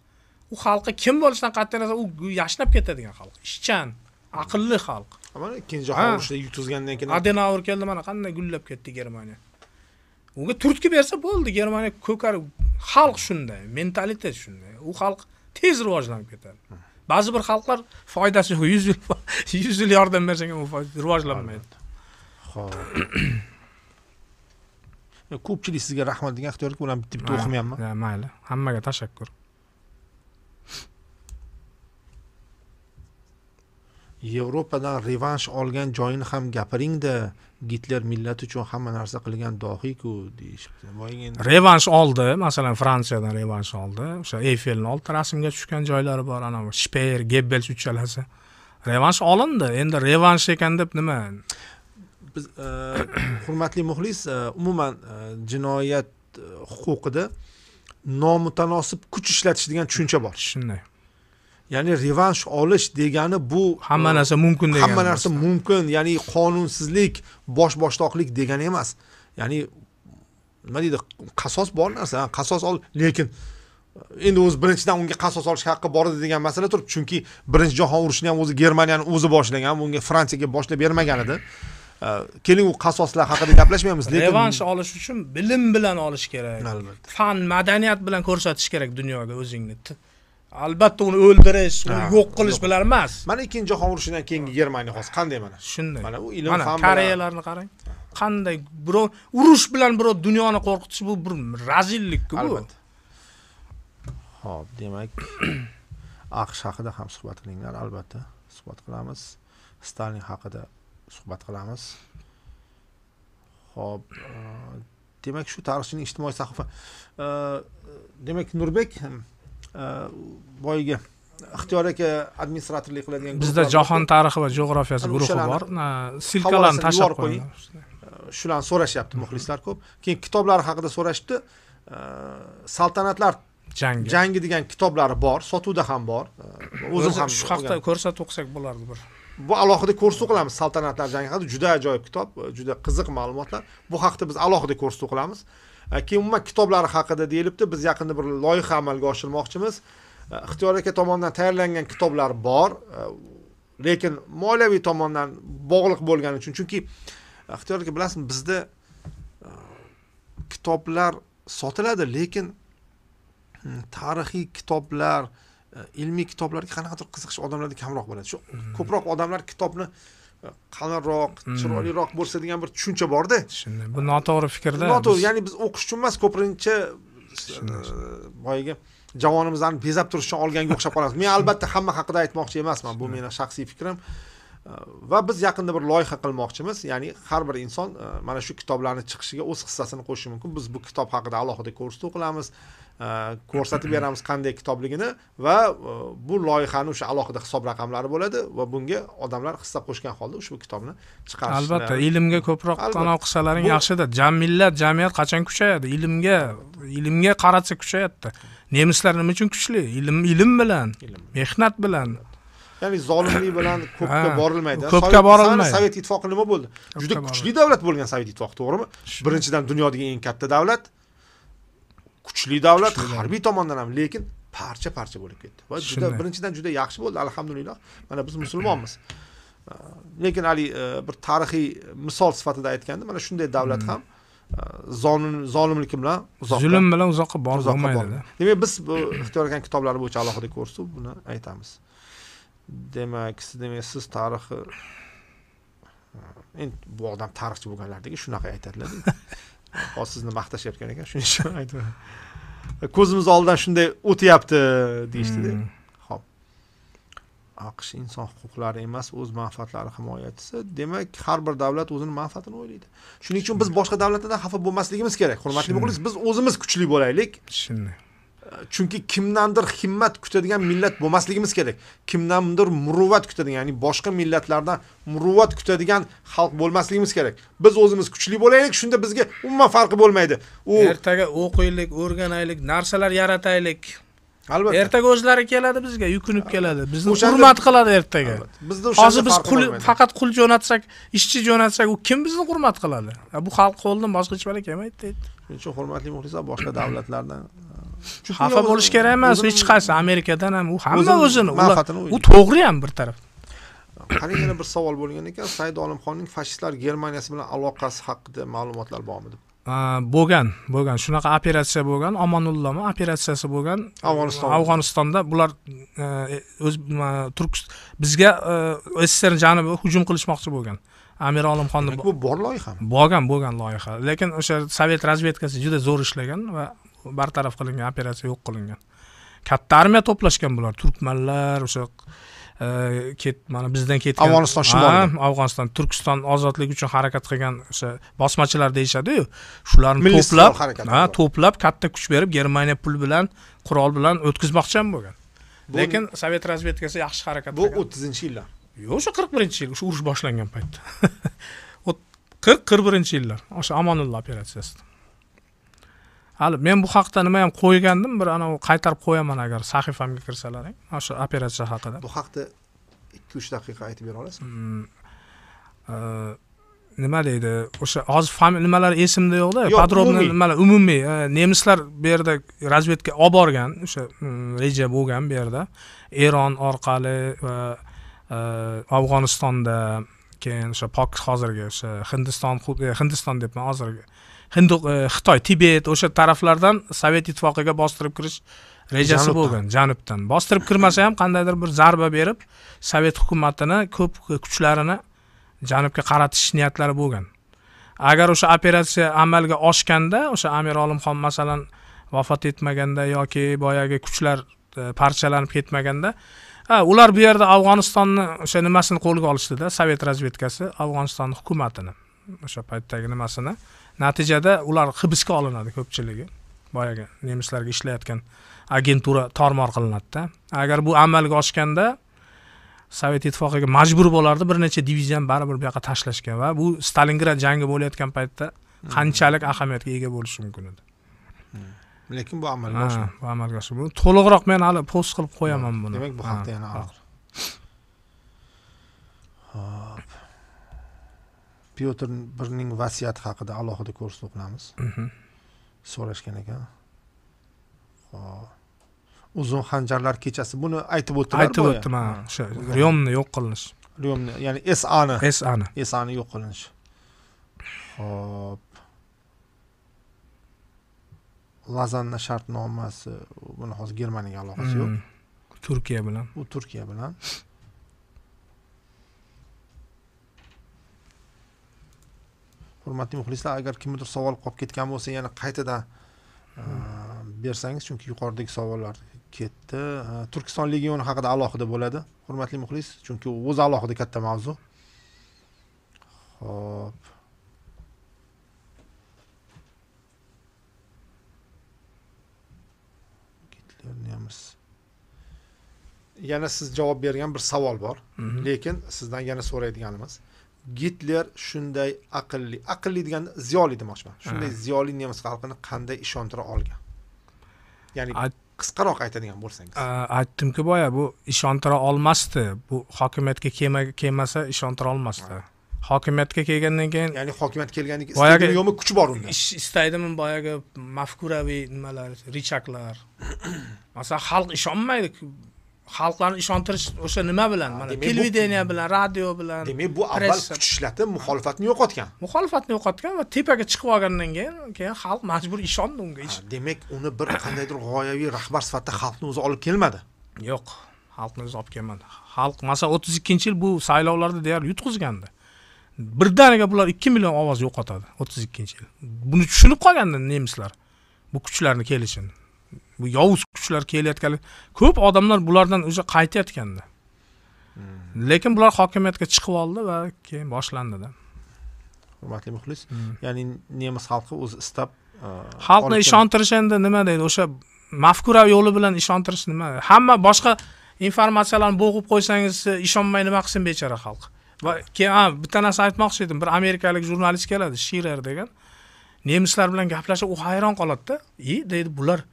u xalqi kim bo'lishidan qat'iy nazar u yashnab ketadigan xalq ishchan aqlli xalq mana ikkinchi jahon urushida yutqizgandan keyin adenaur keldi mana qanday gullab ketdi germaniya unga turtki bersa bo'ldi germaniya ko'karib xalq shunday mentalitet shunday u xalq tez rivojlanib ketadi ba'zi bir xalqlar foydasi yo'q yuz yil yuz yil yordam bersang u rivojlanmaydi ho'p ko'pchilik sizga rahmat degan ixtiyorlik bilan bitta bitta o'qimayapman mayli hammaga tashakkur yevropadan revansh olgan joyini ham gapiringda gitler millat uchun hamma narsa qilgan dohiyku deyishibdi boyagi revansh oldi masalan fransiyadan revansh oldi o'sha eyfelni oldida rasmga tushgan joylari bor anavi shpeer gebbels uchalasi revansh olindi endi revansh ekan deb nima biz e, hurmatli muxlis e, umuman e, jinoyat huquqida nomutanosib kuch ishlatish degan tushuncha bor shunday ya'ni revansh olish degani bu hamma narsa mumkin degani hamma narsa mumkin ya'ni qonunsizlik bosh boshdoqlik degani emas ya'ni nima deydi qasos bor narsa qasos ol lekin endi o'zi birinchidan unga qasos olish haqqi bor edi degan masala turibdi chunki birinchi jahon urushini ham o'zi germaniyani o'zi boshlagan bunga fransiyaga boshlab bermagan edi keling u qasoslar haqida gaplashmaymiz lekin revansh olish uchun bilim bilan olish kerak albatta fan madaniyat bilan ko'rsatish kerak dunyoga o'zingni albatta uni o'ldirish uni yo'q qilish bilan emas mana ikkinchi jahon urushidan keyingi germaniya hozir qanday mana shunday mana u ilm fan koreyalarni qarang qanday birov urush bilan birov dunyoni qo'rqitish bu bir razillikku bu albatta ho'p demak aqsh haqida ham suhbat qilinglar albatta suhbat qilamiz stalin haqida suhbat qilamiz ho'p e, demak shu tarixchining ijtimoiy sahifa e, demak nurbek e, boyagi ixtiyor aka administratorlik qiladigan bizda jahon tarixi va jo'g'rafiyasi guruhi bor silkalarni tashlab qo'ying shularni so'rashyapti muxlislar ko'p keyin kitoblari haqida so'rashibdi saltanatlar jangi jangi degan kitoblari bor sotuvda ham bor o'zim ham shu haqida ko'rsatib o'qisak bo'lardi bir bu alohida ko'rsatuv qilamiz saltanatlar jangi haqida juda ajoyib kitob juda qiziq ma'lumotlar bu haqida biz alohida ko'rsatuv qilamiz keyin umuman kitoblar haqida deyilibdi biz yaqinda bir loyiha amalga oshirmoqchimiz ixtiyor aka tomonidan tayyorlangan kitoblar bor lekin moliyaviy tomondan bog'liq bo'lgani uchun chunki e, ixtiyor aka bilasizmi bizda e, kitoblar sotiladi lekin hmm, tarixiy kitoblar E, ilmiy kitoblarga qanaqadir qiziqish odamlarda kamroq bo'ladi shu hmm. ko'proq odamlar kitobni e, qalinroq hmm. chiroyliroq bo'lsa degan bir tushuncha borda tushundim bu noto'g'ri fikrda noto'g'ri ya'ni biz o'qish uchun emas ko'pincha e, boyagi javonimizlarni bezab turish uchun olganga o'xshab qolamiz men albatta hamma haqida aytmoqchi emasman bu meni shaxsiy fikrim va biz yaqinda bir loyiha qilmoqchimiz ya'ni har bir inson mana shu kitoblarni chiqishiga o'z hissasini qo'shishi mumkin biz bu kitob haqida alohida ko'rsatuv o'qilamiz Э, ko'rsatib beramiz qanday kitobligini va e, bu loyihani o'sha alohida hisob raqamlari bo'ladi va bunga odamlar hissa qo'shgan holda ushbu kitobni chiqarish albatta ilmga ko'proq qanoq qilsalaring yaxshida millat jamiyat qachon kuchayadi ilmga ilmga qaratsa kuchayadida nemislar nima uchun kuchli ilm ilm bilan mehnat bilan ya'ni zolimlik bilan ko'pga borilmaydi ko'pga borilmaydi sovet ittifoqi nima bo'ldi juda kuchli davlat bo'lgan sovet ittifoqi to'g'rimi birinchidan dunyodagi eng katta davlat kuchli davlat harbiy tomondan ham lekin parcha parcha bo'lib ketdi va juda birinchidan juda yaxshi bo'ldi alhamdulillah mana biz musulmonmiz lekin haligi e, bir tarixiy misol sifatida aytganda mana shunday davlat hmm. ham e, zolim zolimlik bilan uzoqqa zulm bilan uzoqqa bormaydi demak biz bu ixtiyor ekan kitoblari bo'yicha alohida ko'rsatib buni aytamiz demak demak siz tarixi endi bu odam tarixchi bo'lganlardagi shunaqa aytadilar hozir sizni maqtashayotgan ekan shuning uchun aytdim ko'zimiz oldidan shunday o'tyapti deyishdida ho'p hmm. aqsh inson huquqlari emas o'z manfaatlari himoyachisi demak har bir davlat o'zini manfaatini o'ylaydi shuning uchun biz boshqa davlatlardan xafa bo'lmasligimiz kerak hurmatli muxlis biz o'zimiz kuchli bo'laylik shunday chunki kimdandir himmat kutadigan millat bo'lmasligimiz kerak kimdandir muruvvat kutadigan ya'ni boshqa millatlardan muruvvat kutadigan xalq bo'lmasligimiz kerak biz o'zimiz kuchli bo'laylik shunda bizga umuman farqi bo'lmaydi u ertaga o'qiylik o'rganaylik narsalar yarataylik albatta ertaga o'zlari keladi bizga yukunib keladi bizni hurmat qiladi ertaga bizda hozir biz qul faqat qul jo'natsak ishchi jo'natsak u kim bizni hurmat qiladi bu xalq qo'lidan boshqa hech narsa kelmaydi deydi shuning uchun hurmatli muxlislar boshqa davlatlardan xafa bo'lish kerak emas hech qaysi amerikadan ham u hamma o'zini u to'g'ri ham bir taraf qarang yana bir savol bo'lgan ekan said olimxonning fashistlar germaniyasi bilan aloqasi haqida ma'lumotlar bormi deb bo'lgan bo'lgan shunaqa operatsiya bo'lgan omonullami operatsiyasi bo'lgan afg'oniston afg'onistonda bular e, o'z turk bizga e, sssr janubi hujum qilishmoqchi bo'lgan amir olimxonni bu bor loyiha bo'lgan bo'lgan loyiha lekin o'sha sovet razvedkasi juda zo'r ishlagan va bartaraf qilingan operatsiya yo'q qilingan katta armiya to'plashgan bular turkmanlar o'sha e, ket mana bizdan ketgan afg'oniston shimolida afg'oniston turkiston ozodligi uchun harakat qilgan o'sha bosmachilar deyishadiyu shularni to'plab ha to'plab katta kuch berib germaniya pul bilan qurol bilan o'tkazmoqchi ham bo'lgan lekin sovet razvedkasi yaxshi harakat bu o'ttizinchi yillar yo'q o'sha qirq birinchi yil o'sha urush boshlangan paytda qirq qirq birinchi yillar o'sha amonulla operatsiyasida hali men bu haqida nima ham qo'ygandim bir anavi qaytarib qo'yaman agar sahifamga kirsalaring mana shu operatsiya haqida bu haqda ikki uch daqiqa aytib bera olasizmi hmm, e, nima deydi o'sha hozir familiya nimalar esimda yo'qda подробно nimalar umumiy e, nemislar bu yerda razvedka olib borgan o'sha hmm, reja bo'lgan bu yerda eron orqali va e, afg'onistonda keyin o'sha pok hozirgi o'sha hindiston hindiston debman hozirgi hindu e, xitoy tibet o'sha taraflardan sovet ittifoqiga bostirib kirish rejasi bo'lgan janubdan bostirib kirmasa ham qandaydir bir zarba berib sovet hukumatini ko'p kuchlarini janubga qaratish niyatlari bo'lgan agar o'sha operatsiya amalga oshganda o'sha amir olimxon masalan vafot etmaganda yoki boyagi kuchlar e, parchalanib ketmaganda ular bu yerda afg'onistonni o'sha nimasini qo'lga olishdida sovet razvedkasi afg'oniston hukumatini o'sha paytdagi nimasini natijada ular hibsga olinadi ko'pchiligi boyagi nemislarga ishlayotgan agentura tormor qilinadida agar bu amalga oshganda sovet ittifoqiga majbur bo'lardi bir necha diviziyani baribir bu yoqqa tashlashga va bu stalingrad jangi bo'layotgan paytda hmm. qanchalik ahamiyatga ega bo'lishi mumkin edi hmm. lekin bu amalga bu amalga oshdi to'liqroq men hali post qilib qo'yaman buni demak bu haqda yana ho'p pyotr birning vasiyati haqida alohida ko'rsatib o'qilamiz mhm. so'rashgan ekan uzun hanjarlar kechasi buni aytib o'tdilar aytib o'tdim ha o'sha ryomni yo'q qilinish ryomni ya'ni sani sani sani yo'q qilinish hop lazanna shartnomasi buni hozir germaniyaga aloqasi yo'q mm. turkiya bilan u turkiya bilan hurmatli muxlislar agar kimnidir savol qolib ketgan bo'lsa yana qaytadan hmm. uh, bersangiz chunki yuqoridagi savollar ketdi uh, turkiston legioni haqida alohida bo'ladi hurmatli muxlis chunki u o'zi alohida katta mavzu ho'p yana siz javob bergan bir savol bor mhm. lekin sizdan yana so'raydiganimiz gitler shunday aqlli aqlli deganda ziyoli demoqchiman shunday ziyoli nemis xalqini qanday ishontira olgan ya'ni qisqaroq aytadigan bo'lsangiz aytdimku boya bu ishontira olmasdi bu hokimiyatga kelmasa ishontira olmasdi hokimiyatga kelgandan keyin ya'ni hokimiyat kelgandan keyin boyagi yo'qmi kuch bor unda ish istaydimi boyagi mafkuraviy nimalar richaklar masalan xalq ishonmaydi xalqlarni ishontirish o'sha nima bilan mana televideniya bilan radio bilan demak bu avval kuch ishlatib muxolifatni yo'qotgan muxolifatni yo'qotgan va tepaga chiqib olgandan keyin keyin xalq majbur ishondi unga demak uni bir qandaydir g'oyaviy rahbar sifatida xalqni o'zi olib kelmadi yo'q xalqni o'zi olib kelmadi xalq masalan o'ttiz ikkinchi yil bu saylovlarda deyarli yutqizgandi birdaniga bular ikki million ovoz yo'qotadi o'ttiz ikkinchi yil buni tushunib qolganda nemislar bu kuchlarni kelishini bu yovuz kuchlar kelayotgan ko'p odamlar bulardan уже qaytayotganda hmm. lekin bular hokimiyatga chiqib oldi va keyin boshlandida hurmatli muxlis hmm. ya'ni nemis xalqi o'zi istab xalqni ishontirish endi nima deydi o'sha mafkura yo'li bilan ishontirish nima hamma boshqa informatsiyalarni bo'g'ib qo'ysangiz ishonmay nima qilsin bechora xalq va keyin bitta narsa aytmoqchi edim bir amerikalik jurnalist keladi shirer degan nemislar bilan gaplashib u hayron qoladida и deydi bular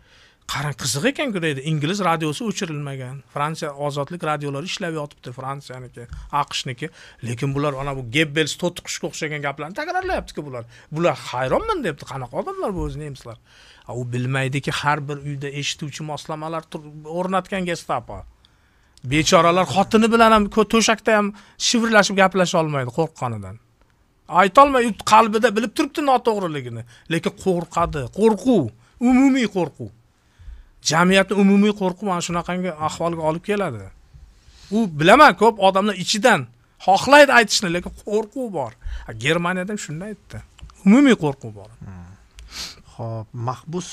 qarang qiziq ekanku deydi ingliz radiosi o'chirilmagan fransiya ozodlik radiolari ishlab yotibdi fransiyaniki aqshniki lekin bular ana bu gebbels to'tiqushga o'xshagan gaplarni takrorlayaptiku bular bular hayronman deyapti qanaqa odamlar bu o'zi nemislar u bilmaydiki har bir uyda eshituvchi moslamalar o'rnatgan gestapo bechoralar xotini bilan ham to'shakda ham shivirlashib gaplasha olmaydi qo'rqqanidan aytolmay qalbida bilib turibdi noto'g'riligini lekin qo'rqadi qo'rquv umumiy qo'rquv jamiyatni umumiy qo'rquv mana shunaqangi ahvolga olib keladi u bilaman ko'p odamlar ichidan xohlaydi aytishni lekin qo'rquv bor germaniyada ham shunday aytdi umumiy qo'rquv bor ho'p hmm. mahbus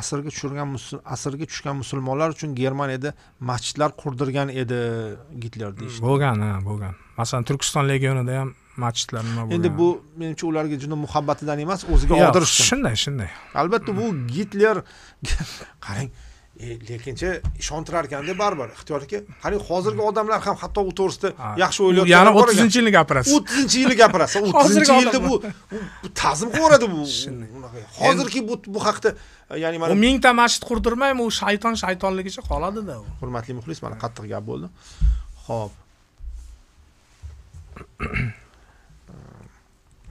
asrga tushirgan asrga tushgan musulmonlar uchun germaniyada masjidlar qurdirgan edi gitler deyishdi bo'lgan ha bo'lgan masalan turkiston legionida ham masjidlar nima bo'lgan endi bu menimcha ularga juda muhabbatidan emas o'ziga og'dirish uchun shunday shunday albatta bu gitler qarang e, lekinchi ishontirar ekanda baribir ixtiyor aka hozirgi odamlar ham hatto u to'g'risida yaxshi o'ylayotgan yana o'ttizinchi yilni gapirasiz o'ttizinchi yilni gapirasiz o'ttizinchi yilda bu ta'zim qilaveradi bu hozirgi bu bu haqida e, ya'ni mana mingta masjid qurdirmaymi u shayton shaytonligicha qoladida u hurmatli muxlis mana qattiq gap bo'ldi ho'p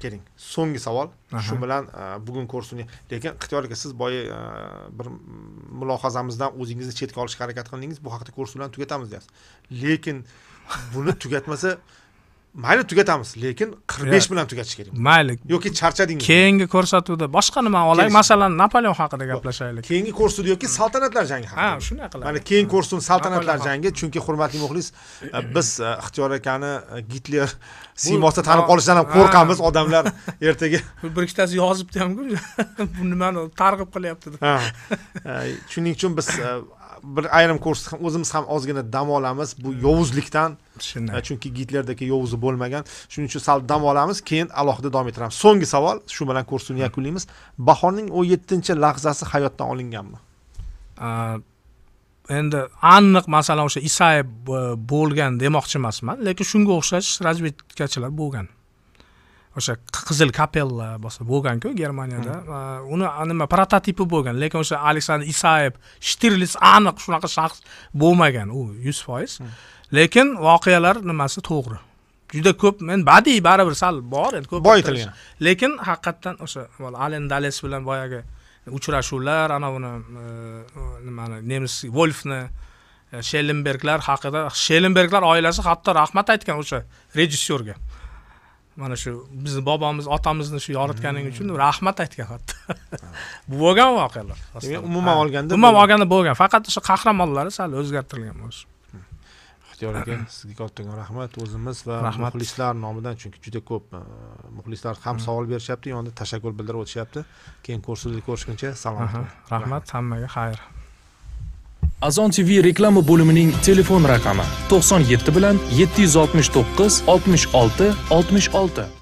keling so'nggi savol shu bilan e, bugun ko'rsuni lekin ixtiyor aka siz boya e, bir mulohazamizdan o'zingizni chetga olishga harakat qildingiz bu haqida bilan tugatamiz deyapsiz lekin buni tugatmasa mayli tugatamiz lekin qirq besh bilan tugatish kerak mayli yoki charchadingiz keyingi ko'rsatuvda boshqa nima olay masalan napoleon haqida gaplashaylik keyingi ko'rsatuv yoki saltanatlar jangi haqida ha shunday qilamiz mana keyingi ko'rsatuv saltanatlar jangi chunki hurmatli muxlis e, biz e, ixtiyor akani e, gitler siymosida tanib qolishdan ham qo'rqamiz odamlar ertaga bir ikkitasi yozibdi hamku bu nimani targ'ib qilyapti deb shuning uchun biz bir ayrim kursni ham o'zimiz ham ozgina dam olamiz bu yovuzlikdan chunki gitlerdagi yovuzi bo'lmagan shuning uchun sal dam olamiz keyin alohida davom ettiramiz so'nggi savol shu bilan kursni hmm. yakunlaymiz bahorning o'n yettinchi lahzasi hayotdan olinganmi endi aniq masalan o'sha isayev bo'lgan demoqchi emasman lekin shunga o'xshash razvedkachilar bo'lgan o'sha qizil kapella bo'lsa bo'lganku germaniyada hmm. uni nima prototipi bo'lgan lekin o'sha aleksandr isayev shtirlis aniq shunaqa shaxs bo'lmagan u yuz foiz hmm. lekin voqealar nimasi to'g'ri juda ko'p men badiiy baribir sal bor endi ko'p boyitilgan lekin haqiqatdan o'sha alen dales bilan boyagi uchrashuvlar anavini e, nimani nemis volfni e, shellenberglar haqida shellenberglar oilasi hatto rahmat aytgan o'sha rejissyorga mana shu bizni bobomiz otamizni shu yoritganing hmm. uchun rahmat aytgan hatto bo'lgan voqealar umuman olganda umuman olganda bo'lgan faqat o'sha qahramonlari sal o'zgartirilgan bo'lishi ixtiyor aka sizga kattakon rahmat o'zimiz va rahmat. muxlislar nomidan chunki juda ko'p e, muxlislar ham hmm. savol berishyapti yonida tashakkur bildirib o'tishyapti keyin ko'rsatuvni ko'rishguncha salomat rahmat hammaga xayr azon tv reklama bo'limining telefon raqami 97 bilan 769 66 66